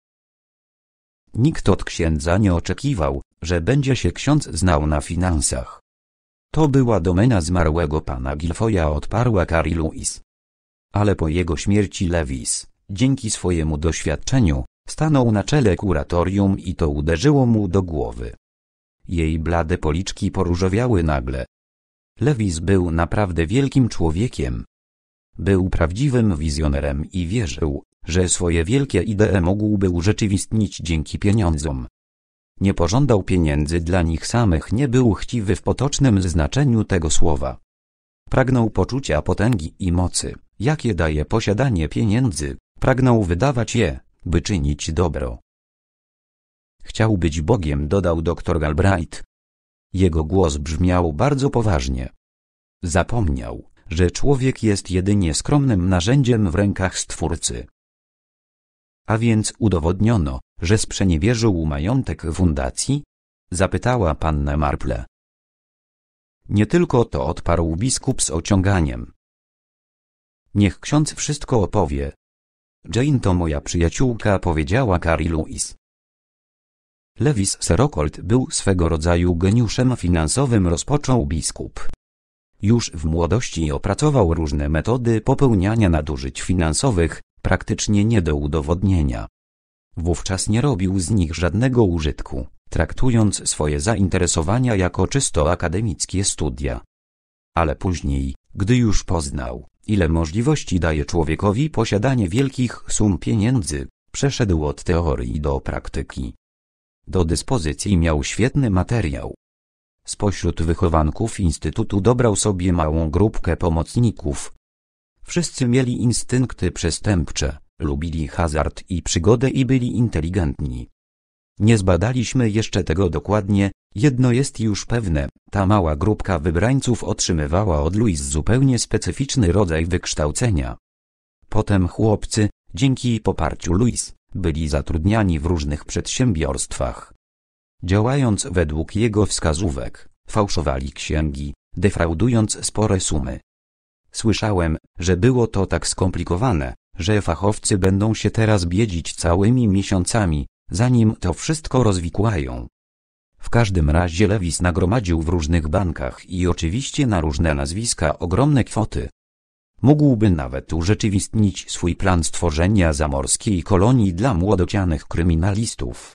Nikt od księdza nie oczekiwał, że będzie się ksiądz znał na finansach. To była domena zmarłego pana Gilfoya odparła Carrie Lewis, Ale po jego śmierci Lewis, dzięki swojemu doświadczeniu, stanął na czele kuratorium i to uderzyło mu do głowy. Jej blade policzki poróżowiały nagle. Lewis był naprawdę wielkim człowiekiem. Był prawdziwym wizjonerem i wierzył, że swoje wielkie idee mógłby urzeczywistnić dzięki pieniądzom nie pożądał pieniędzy dla nich samych, nie był chciwy w potocznym znaczeniu tego słowa. Pragnął poczucia potęgi i mocy, jakie daje posiadanie pieniędzy, pragnął wydawać je, by czynić dobro. Chciał być Bogiem, dodał dr Galbraith. Jego głos brzmiał bardzo poważnie. Zapomniał, że człowiek jest jedynie skromnym narzędziem w rękach Stwórcy. A więc udowodniono, że sprzeniewierzył majątek fundacji? Zapytała panna Marple. Nie tylko to odparł biskup z ociąganiem. Niech ksiądz wszystko opowie. Jane to moja przyjaciółka, powiedziała Carrie Lewis. Lewis Serokold był swego rodzaju geniuszem finansowym, rozpoczął biskup. Już w młodości opracował różne metody popełniania nadużyć finansowych, praktycznie nie do udowodnienia. Wówczas nie robił z nich żadnego użytku, traktując swoje zainteresowania jako czysto akademickie studia. Ale później, gdy już poznał, ile możliwości daje człowiekowi posiadanie wielkich sum pieniędzy, przeszedł od teorii do praktyki. Do dyspozycji miał świetny materiał. Spośród wychowanków Instytutu dobrał sobie małą grupkę pomocników, Wszyscy mieli instynkty przestępcze, lubili hazard i przygodę i byli inteligentni. Nie zbadaliśmy jeszcze tego dokładnie, jedno jest już pewne, ta mała grupka wybrańców otrzymywała od Louis zupełnie specyficzny rodzaj wykształcenia. Potem chłopcy, dzięki poparciu Louis, byli zatrudniani w różnych przedsiębiorstwach. Działając według jego wskazówek, fałszowali księgi, defraudując spore sumy. Słyszałem, że było to tak skomplikowane, że fachowcy będą się teraz biedzić całymi miesiącami, zanim to wszystko rozwikłają. W każdym razie Lewis nagromadził w różnych bankach i oczywiście na różne nazwiska ogromne kwoty. Mógłby nawet urzeczywistnić swój plan stworzenia zamorskiej kolonii dla młodocianych kryminalistów.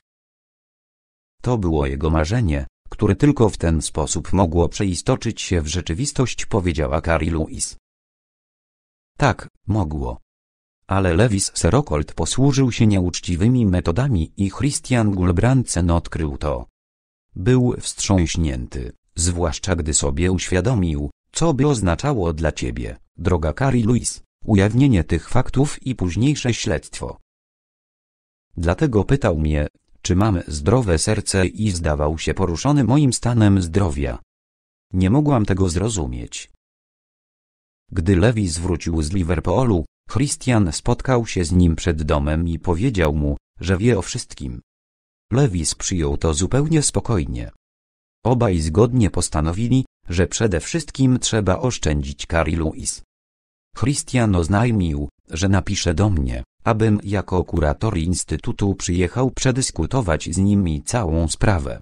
To było jego marzenie, które tylko w ten sposób mogło przeistoczyć się w rzeczywistość powiedziała Carrie Lewis. Tak, mogło. Ale Lewis Serokold posłużył się nieuczciwymi metodami i Christian Gulbrandsen odkrył to. Był wstrząśnięty, zwłaszcza gdy sobie uświadomił, co by oznaczało dla ciebie, droga Carrie Louise, ujawnienie tych faktów i późniejsze śledztwo. Dlatego pytał mnie, czy mam zdrowe serce i zdawał się poruszony moim stanem zdrowia. Nie mogłam tego zrozumieć. Gdy Lewi zwrócił z Liverpoolu, Christian spotkał się z nim przed domem i powiedział mu, że wie o wszystkim. Lewis przyjął to zupełnie spokojnie. Obaj zgodnie postanowili, że przede wszystkim trzeba oszczędzić Kari Louis. Christian oznajmił, że napisze do mnie, abym jako kurator Instytutu przyjechał przedyskutować z nimi całą sprawę.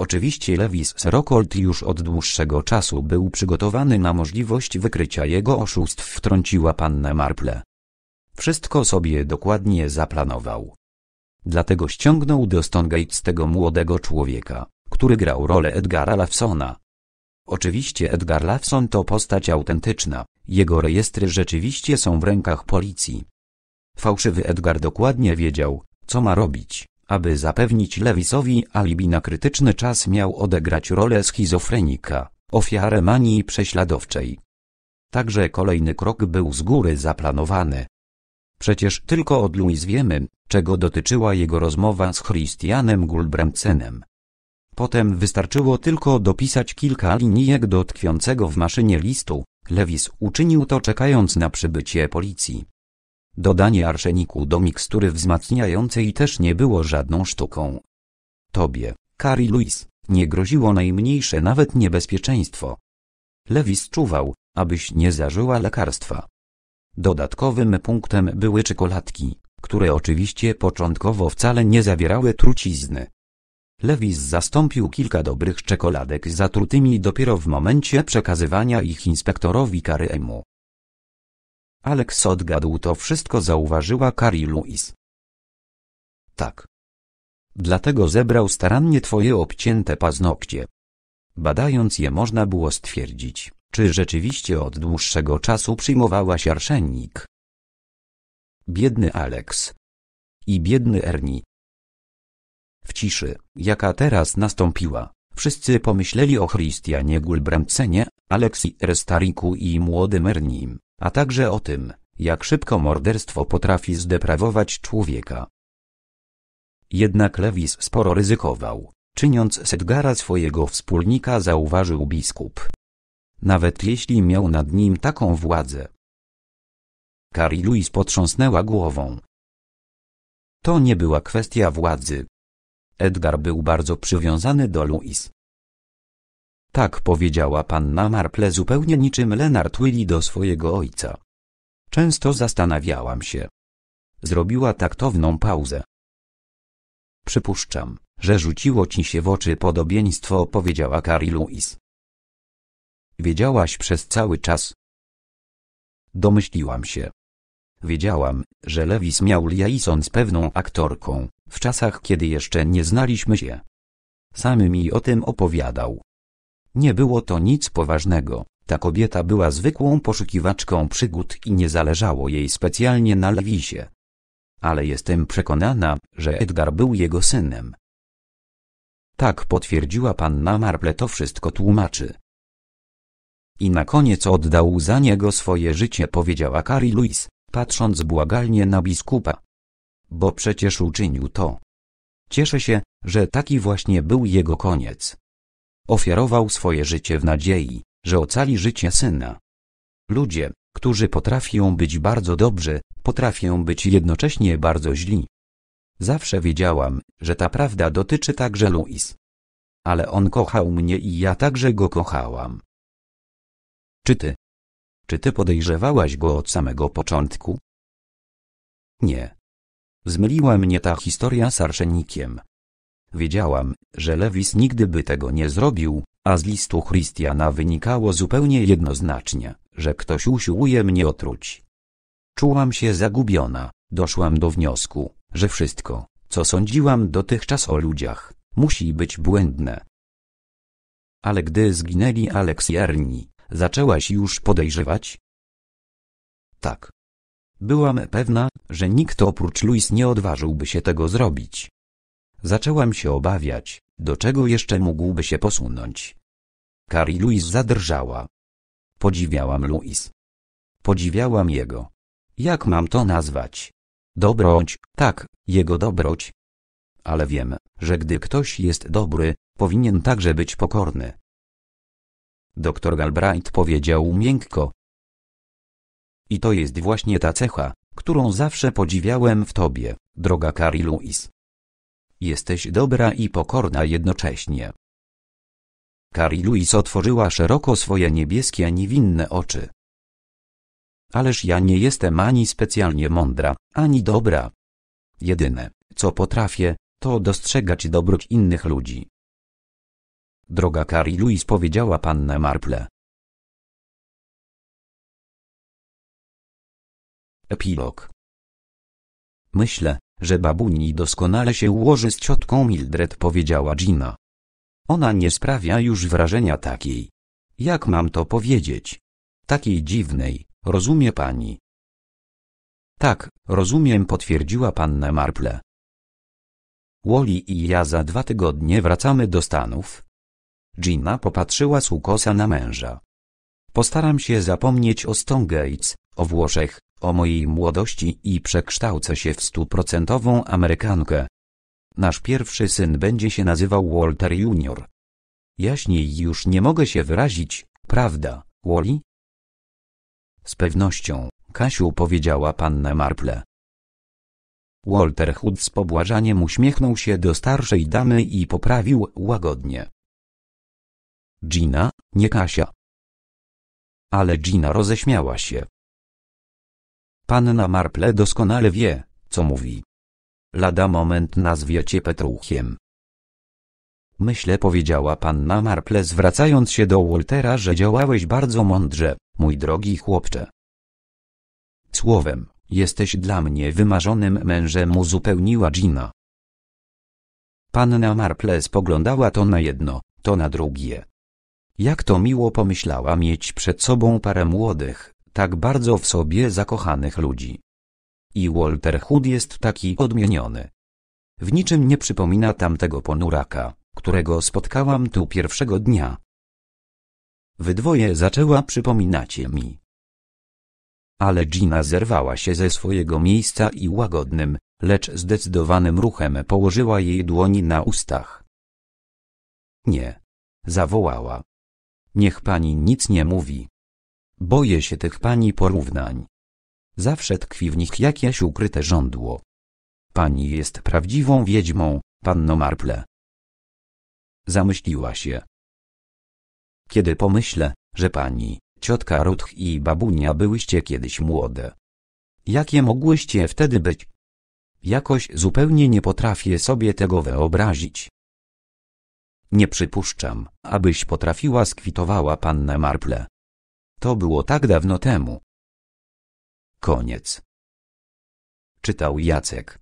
Oczywiście Lewis Rockold już od dłuższego czasu był przygotowany na możliwość wykrycia jego oszustw wtrąciła pannę Marple. Wszystko sobie dokładnie zaplanował. Dlatego ściągnął do Stonegates tego młodego człowieka, który grał rolę Edgara Lawsona. Oczywiście Edgar Lawson to postać autentyczna, jego rejestry rzeczywiście są w rękach policji. Fałszywy Edgar dokładnie wiedział, co ma robić, aby zapewnić Lewisowi alibi na krytyczny czas miał odegrać rolę schizofrenika, ofiarę manii prześladowczej. Także kolejny krok był z góry zaplanowany. Przecież tylko od Louis wiemy, czego dotyczyła jego rozmowa z Christianem Gulbremcenem. Potem wystarczyło tylko dopisać kilka linijek do tkwiącego w maszynie listu. Lewis uczynił to czekając na przybycie policji. Dodanie arszeniku do mikstury wzmacniającej też nie było żadną sztuką. Tobie, Kari Louis, nie groziło najmniejsze nawet niebezpieczeństwo. Lewis czuwał, abyś nie zażyła lekarstwa. Dodatkowym punktem były czekoladki, które oczywiście początkowo wcale nie zawierały trucizny. Lewis zastąpił kilka dobrych czekoladek zatrutymi dopiero w momencie przekazywania ich inspektorowi Karemu. Alex odgadł to wszystko zauważyła Carrie Louise. Tak. Dlatego zebrał starannie twoje obcięte paznokcie. Badając je można było stwierdzić, czy rzeczywiście od dłuższego czasu przyjmowałaś arszennik. Biedny Alex. I biedny Ernie. W ciszy, jaka teraz nastąpiła, Wszyscy pomyśleli o Christianie Gulbramcenie, Aleksii Restariku i młodym Ernim, a także o tym, jak szybko morderstwo potrafi zdeprawować człowieka. Jednak Lewis sporo ryzykował, czyniąc z Edgara swojego wspólnika zauważył biskup. Nawet jeśli miał nad nim taką władzę. Carrie Louise potrząsnęła głową. To nie była kwestia władzy, Edgar był bardzo przywiązany do Louise. Tak powiedziała panna Marple zupełnie niczym Leonard Willy do swojego ojca. Często zastanawiałam się. Zrobiła taktowną pauzę. Przypuszczam, że rzuciło ci się w oczy podobieństwo, powiedziała Carrie Louise. Wiedziałaś przez cały czas. Domyśliłam się. Wiedziałam, że Lewis miał liaison z pewną aktorką, w czasach kiedy jeszcze nie znaliśmy się. Sam mi o tym opowiadał. Nie było to nic poważnego, ta kobieta była zwykłą poszukiwaczką przygód i nie zależało jej specjalnie na Lewisie. Ale jestem przekonana, że Edgar był jego synem. Tak potwierdziła panna Marple to wszystko tłumaczy. I na koniec oddał za niego swoje życie powiedziała Carrie Louise, patrząc błagalnie na biskupa bo przecież uczynił to. Cieszę się, że taki właśnie był jego koniec. Ofiarował swoje życie w nadziei, że ocali życie syna. Ludzie, którzy potrafią być bardzo dobrzy, potrafią być jednocześnie bardzo źli. Zawsze wiedziałam, że ta prawda dotyczy także Louis. Ale on kochał mnie i ja także go kochałam. Czy ty? Czy ty podejrzewałaś go od samego początku? Nie. Zmyliła mnie ta historia z arszenikiem. Wiedziałam, że Lewis nigdy by tego nie zrobił, a z listu Christiana wynikało zupełnie jednoznacznie, że ktoś usiłuje mnie otruć. Czułam się zagubiona, doszłam do wniosku, że wszystko, co sądziłam dotychczas o ludziach, musi być błędne. Ale gdy zginęli Alex i zaczęłaś już podejrzewać? Tak, Byłam pewna, że nikt oprócz Louis nie odważyłby się tego zrobić. Zaczęłam się obawiać, do czego jeszcze mógłby się posunąć. Kari Louis zadrżała. Podziwiałam Louis. Podziwiałam jego. Jak mam to nazwać? Dobroć, tak, jego dobroć. Ale wiem, że gdy ktoś jest dobry, powinien także być pokorny. Doktor Galbraith powiedział miękko, i to jest właśnie ta cecha, którą zawsze podziwiałem w tobie, droga Carrie Louise. Jesteś dobra i pokorna jednocześnie. Carrie Louise otworzyła szeroko swoje niebieskie niewinne oczy. Ależ ja nie jestem ani specjalnie mądra, ani dobra. Jedyne, co potrafię, to dostrzegać dobroć innych ludzi. Droga Carrie Louise powiedziała panna Marple, Epilog. Myślę, że babuni doskonale się ułoży z ciotką Mildred, powiedziała Gina. Ona nie sprawia już wrażenia takiej. Jak mam to powiedzieć? Takiej dziwnej, rozumie pani. Tak, rozumiem, potwierdziła panna Marple. Wally i ja za dwa tygodnie wracamy do Stanów. Gina popatrzyła z ukosa na męża. Postaram się zapomnieć o Stonegates, o Włoszech, o mojej młodości i przekształcę się w stuprocentową Amerykankę. Nasz pierwszy syn będzie się nazywał Walter Junior. Jaśniej już nie mogę się wyrazić, prawda, Wally? Z pewnością, Kasiu powiedziała panna Marple. Walter Hood z pobłażaniem uśmiechnął się do starszej damy i poprawił łagodnie. Gina, nie Kasia. Ale Gina roześmiała się. Panna Marple doskonale wie, co mówi. Lada moment nazwie cię Petruchiem. Myślę powiedziała panna Marple zwracając się do Waltera, że działałeś bardzo mądrze, mój drogi chłopcze. Słowem, jesteś dla mnie wymarzonym mężem uzupełniła Gina. Panna Marple spoglądała to na jedno, to na drugie. Jak to miło pomyślała mieć przed sobą parę młodych, tak bardzo w sobie zakochanych ludzi. I Walter Hood jest taki odmieniony. W niczym nie przypomina tamtego ponuraka, którego spotkałam tu pierwszego dnia. Wydwoje zaczęła przypominacie mi. Ale Gina zerwała się ze swojego miejsca i łagodnym, lecz zdecydowanym ruchem położyła jej dłoni na ustach. Nie. Zawołała. Niech pani nic nie mówi. Boję się tych pani porównań. Zawsze tkwi w nich jakieś ukryte żądło. Pani jest prawdziwą wiedźmą, panno Marple. Zamyśliła się. Kiedy pomyślę, że pani, ciotka Ruth i babunia byłyście kiedyś młode. Jakie mogłyście wtedy być? Jakoś zupełnie nie potrafię sobie tego wyobrazić. Nie przypuszczam, abyś potrafiła skwitowała pannę Marple. To było tak dawno temu. Koniec. Czytał Jacek.